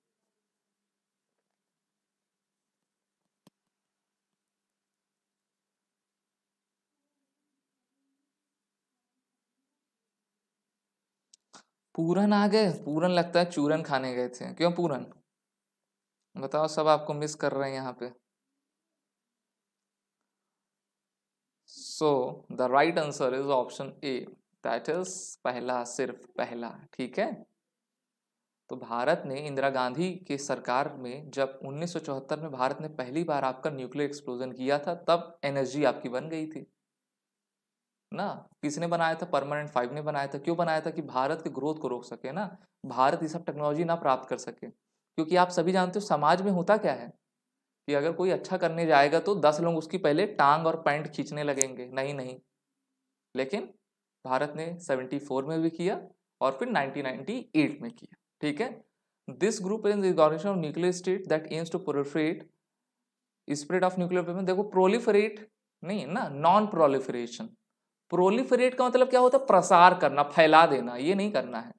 पूरन आ गए पूरन लगता है चूरन खाने गए थे क्यों पूरन बताओ सब आपको मिस कर रहे हैं यहाँ पे so the right answer is option A that is पहला सिर्फ पहला ठीक है तो भारत ने इंदिरा गांधी के सरकार में जब 1974 में भारत ने पहली बार आपका न्यूक्लियर एक्सप्लोजन किया था तब एनर्जी आपकी बन गई थी ना किसने बनाया था परमानेंट फाइव ने बनाया था क्यों बनाया था कि भारत के ग्रोथ को रोक सके ना भारत ये सब टेक्नोलॉजी ना प्राप्त कर सके क्योंकि आप सभी जानते हो समाज में होता क्या है कि अगर कोई अच्छा करने जाएगा तो दस लोग उसकी पहले टांग और पैंट खींचने लगेंगे नहीं नहीं लेकिन भारत ने सेवेंटी फोर में भी किया और फिर नाइनटीन एट में किया ठीक है दिस ग्रुप इज दिगोनेशन of nuclear state that aims to proliferate spread of nuclear weapon देखो प्रोलिफरेट नहीं ना नॉन प्रोलिफरेशन प्रोलिफरेट का मतलब क्या होता है प्रसार करना फैला देना ये नहीं करना है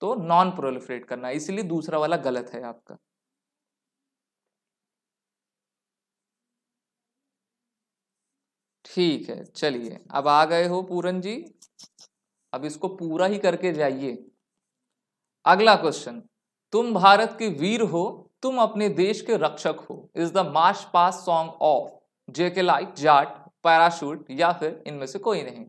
तो नॉन प्रोलिफरेट करना इसलिए दूसरा वाला गलत है आपका ठीक है चलिए अब आ गए हो पूरन जी अब इसको पूरा ही करके जाइए अगला क्वेश्चन तुम भारत के वीर हो तुम अपने देश के रक्षक हो is the march past song of JK light Jat parachute या फिर इनमें से कोई नहीं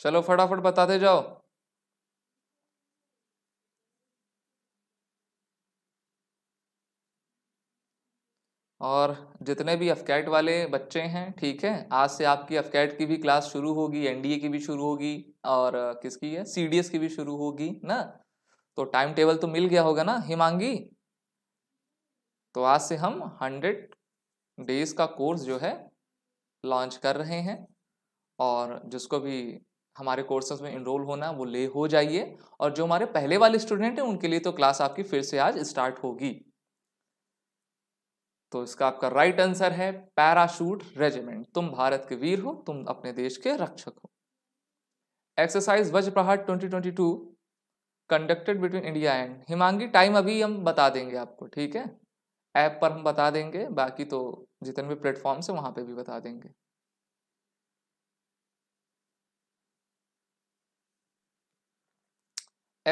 चलो फटाफट बताते जाओ और जितने भी अफकैट वाले बच्चे हैं ठीक है आज से आपकी अफकैट की भी क्लास शुरू होगी एनडीए की भी शुरू होगी और किसकी है सीडीएस की भी शुरू होगी ना तो टाइम टेबल तो मिल गया होगा ना हिमांगी तो आज से हम हंड्रेड डेज का कोर्स जो है लॉन्च कर रहे हैं और जिसको भी हमारे कोर्सेज में इनरोल होना वो ले हो जाइए और जो हमारे पहले वाले स्टूडेंट हैं उनके लिए तो क्लास आपकी फिर से आज स्टार्ट होगी तो इसका आपका राइट आंसर है पैराशूट रेजिमेंट तुम भारत के वीर हो तुम अपने देश के रक्षक हो exercise Vajraprahar 2022 conducted between India and हिमांगी टाइम अभी हम बता देंगे आपको ठीक है ऐप पर हम बता देंगे बाकी तो जितने भी प्लेटफॉर्म्स है वहां पे भी बता देंगे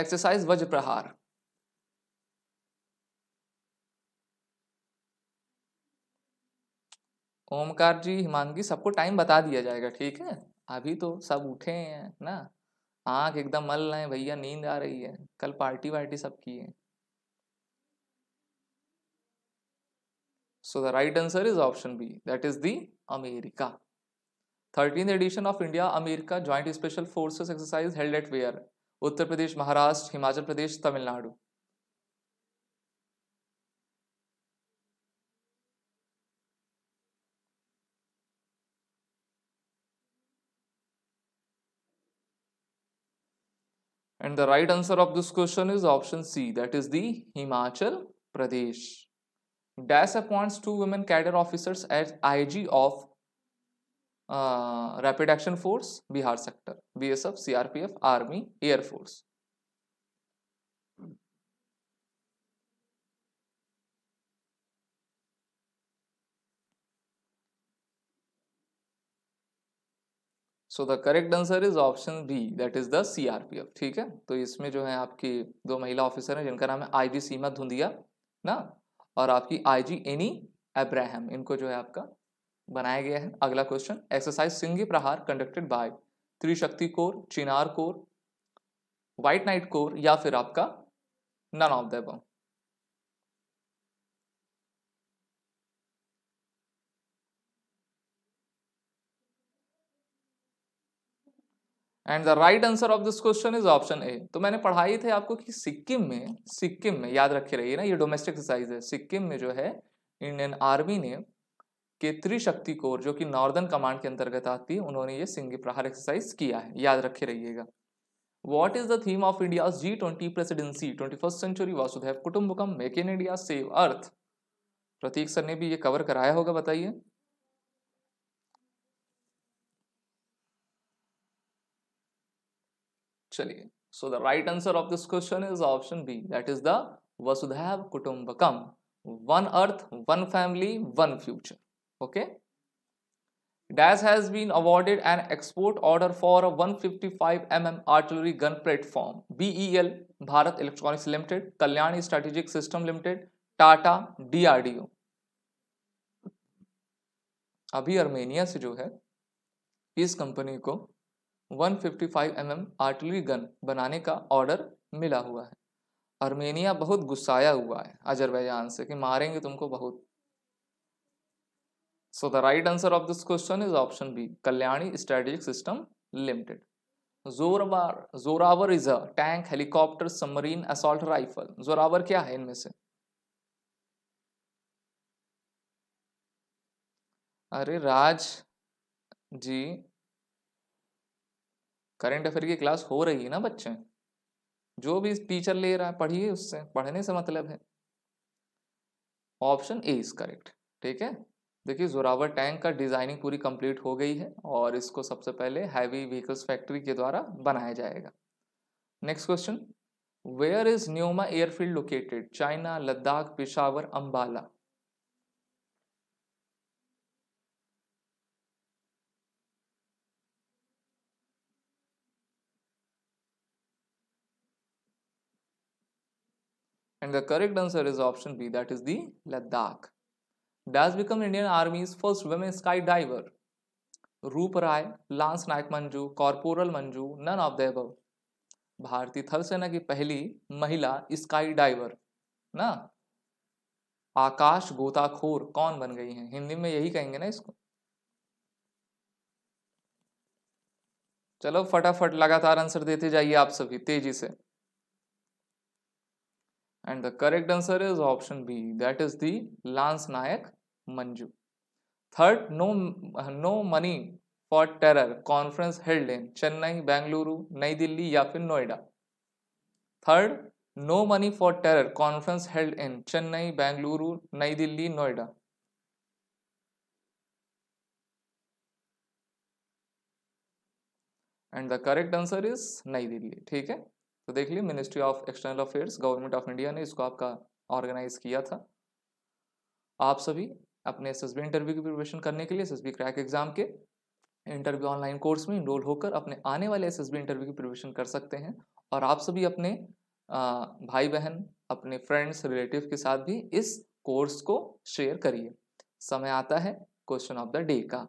एक्सरसाइज वज प्रहार ओमकार जी हिमांगी सबको टाइम बता दिया जाएगा ठीक है अभी तो सब उठे हैं ना आँख एकदम मल रहे हैं भैया नींद आ रही है कल पार्टी वार्टी सब की है so the right answer is option B that is the America thirteen edition of India America joint special forces exercise held at where Uttar Pradesh Maharashtra Himachal Pradesh Tamil Nadu And the right answer of this question is option C, that is the Himachal Pradesh. DAS appoints two women cadre officers as IG of uh, Rapid Action Force, Bihar Sector, BSF, CRPF, Army, Air Force. So the correct answer is option B that is the CRPF ठीक है तो इसमें जो है आपकी दो महिला officer हैं जिनका नाम है आईजी सीमा धुंधिया ना और आपकी आईजी एनी एब्राहम इनको जो है आपका बनाया गया है अगला question exercise Singhi Prahar conducted by Trishakti corps Chinar corps white knight corps या फिर आपका none of the and the right answer of this question is option A तो मैंने पढ़ाई थे आपको कि सिक्किम में सिक्किम में याद रखे रहिए ना ये डोमेस्टिक एक्सरसाइज है सिक्किम में जो है इंडियन आर्मी ने के त्रिशक्ति कोर जो कि नॉर्दर्न कमांड के अंतर्गत आती है उन्होंने ये सिंगी प्रहार एक्सरसाइज किया है याद रखे रहिएगा what is the theme of India G twenty presidency twenty first century Vasudev Kutumbakam make in India save earth Prateek sir ने भी ये कवर कराया होगा बताइए चलिए so the right answer of this question is option B that is the Vasudhaiva Kutumbakam one earth one family one future okay dash has been awarded an export order for a 155 mm artillery gun platform BEL Bharat electronics limited Kalyan strategic system limited Tata DRDO अभी Armenia से जो है इस company को 155 mm artillery gun बनाने का order मिला हुआ है आर्मेनिया बहुत गुस्साया हुआ है अजरबैजान से कि मारेंगे तुमको बहुत so the right answer of this question is option B Kalyani strategic system limited Zorawar Zorawar is a tank helicopter submarine assault rifle Zorawar क्या है इनमें से अरे राज जी करंट अफेयर की क्लास हो रही है ना बच्चे जो भी टीचर ले रहा है पढ़िए उससे पढ़ने से मतलब है ऑप्शन ए इज करेक्ट ठीक है देखिए जोरावर टैंक का डिजाइनिंग पूरी कंप्लीट हो गई है और इसको सबसे पहले हैवी व्हीकल्स फैक्ट्री के द्वारा बनाया जाएगा next question where is Nyoma airfield located China Ladakh Peshawar Ambala and the correct answer is option B that is the Ladakh. Dash become Indian Army's first women skydiver. Roop Rai, Lance Naik Manju, Corporal Manju, none of the above. भारतीय थल सेना की पहली महिला sky diver ना आकाश गोताखोर कौन बन गई हैं हिंदी में यही कहेंगे ना इसको चलो फटाफट लगातार आंसर देते जाइए आप सभी तेजी से and the correct answer is option b that is the lance nayak manju third no no money for terror conference held in chennai bangalore nai delhi ya fir noida third no money for terror conference held in chennai bangalore nai delhi noida and the correct answer is nai delhi theek hai तो देख लिए ministry of external affairs government of India ने इसको आपका organise किया था आप सभी अपने एस इंटरव्यू की प्रिपरेशन करने के लिए एस क्रैक एग्जाम के इंटरव्यू ऑनलाइन कोर्स में इनरोल होकर अपने आने वाले एस इंटरव्यू की प्रिपरेशन कर सकते हैं और आप सभी अपने भाई बहन अपने फ्रेंड्स रिलेटिव के साथ भी इस कोर्स को शेयर करिए समय आता है क्वेश्चन ऑफ द डे का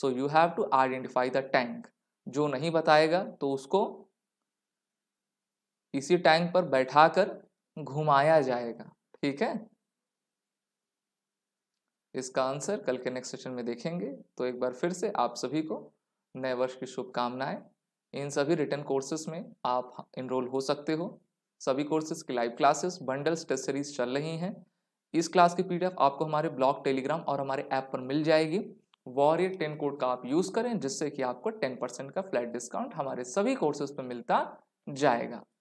so you have to identify the tank जो नहीं बताएगा तो उसको इसी टैंक पर बैठाकर घुमाया जाएगा ठीक है इसका आंसर कल के नेक्स्ट सेशन में देखेंगे तो एक बार फिर से आप सभी को नए वर्ष की शुभकामनाएं इन सभी रिटर्न कोर्सेज में आप इनरोल हो सकते हो सभी कोर्सेज की live classes bundles test series चल रही हैं इस क्लास की पीडीएफ आपको हमारे ब्लॉग टेलीग्राम और हमारे ऐप पर मिल जाएगी वॉरियर टेन कोड का आप यूज़ करें जिससे कि आपको टेन परसेंट का फ्लैट डिस्काउंट हमारे सभी कोर्सेज पर मिलता जाएगा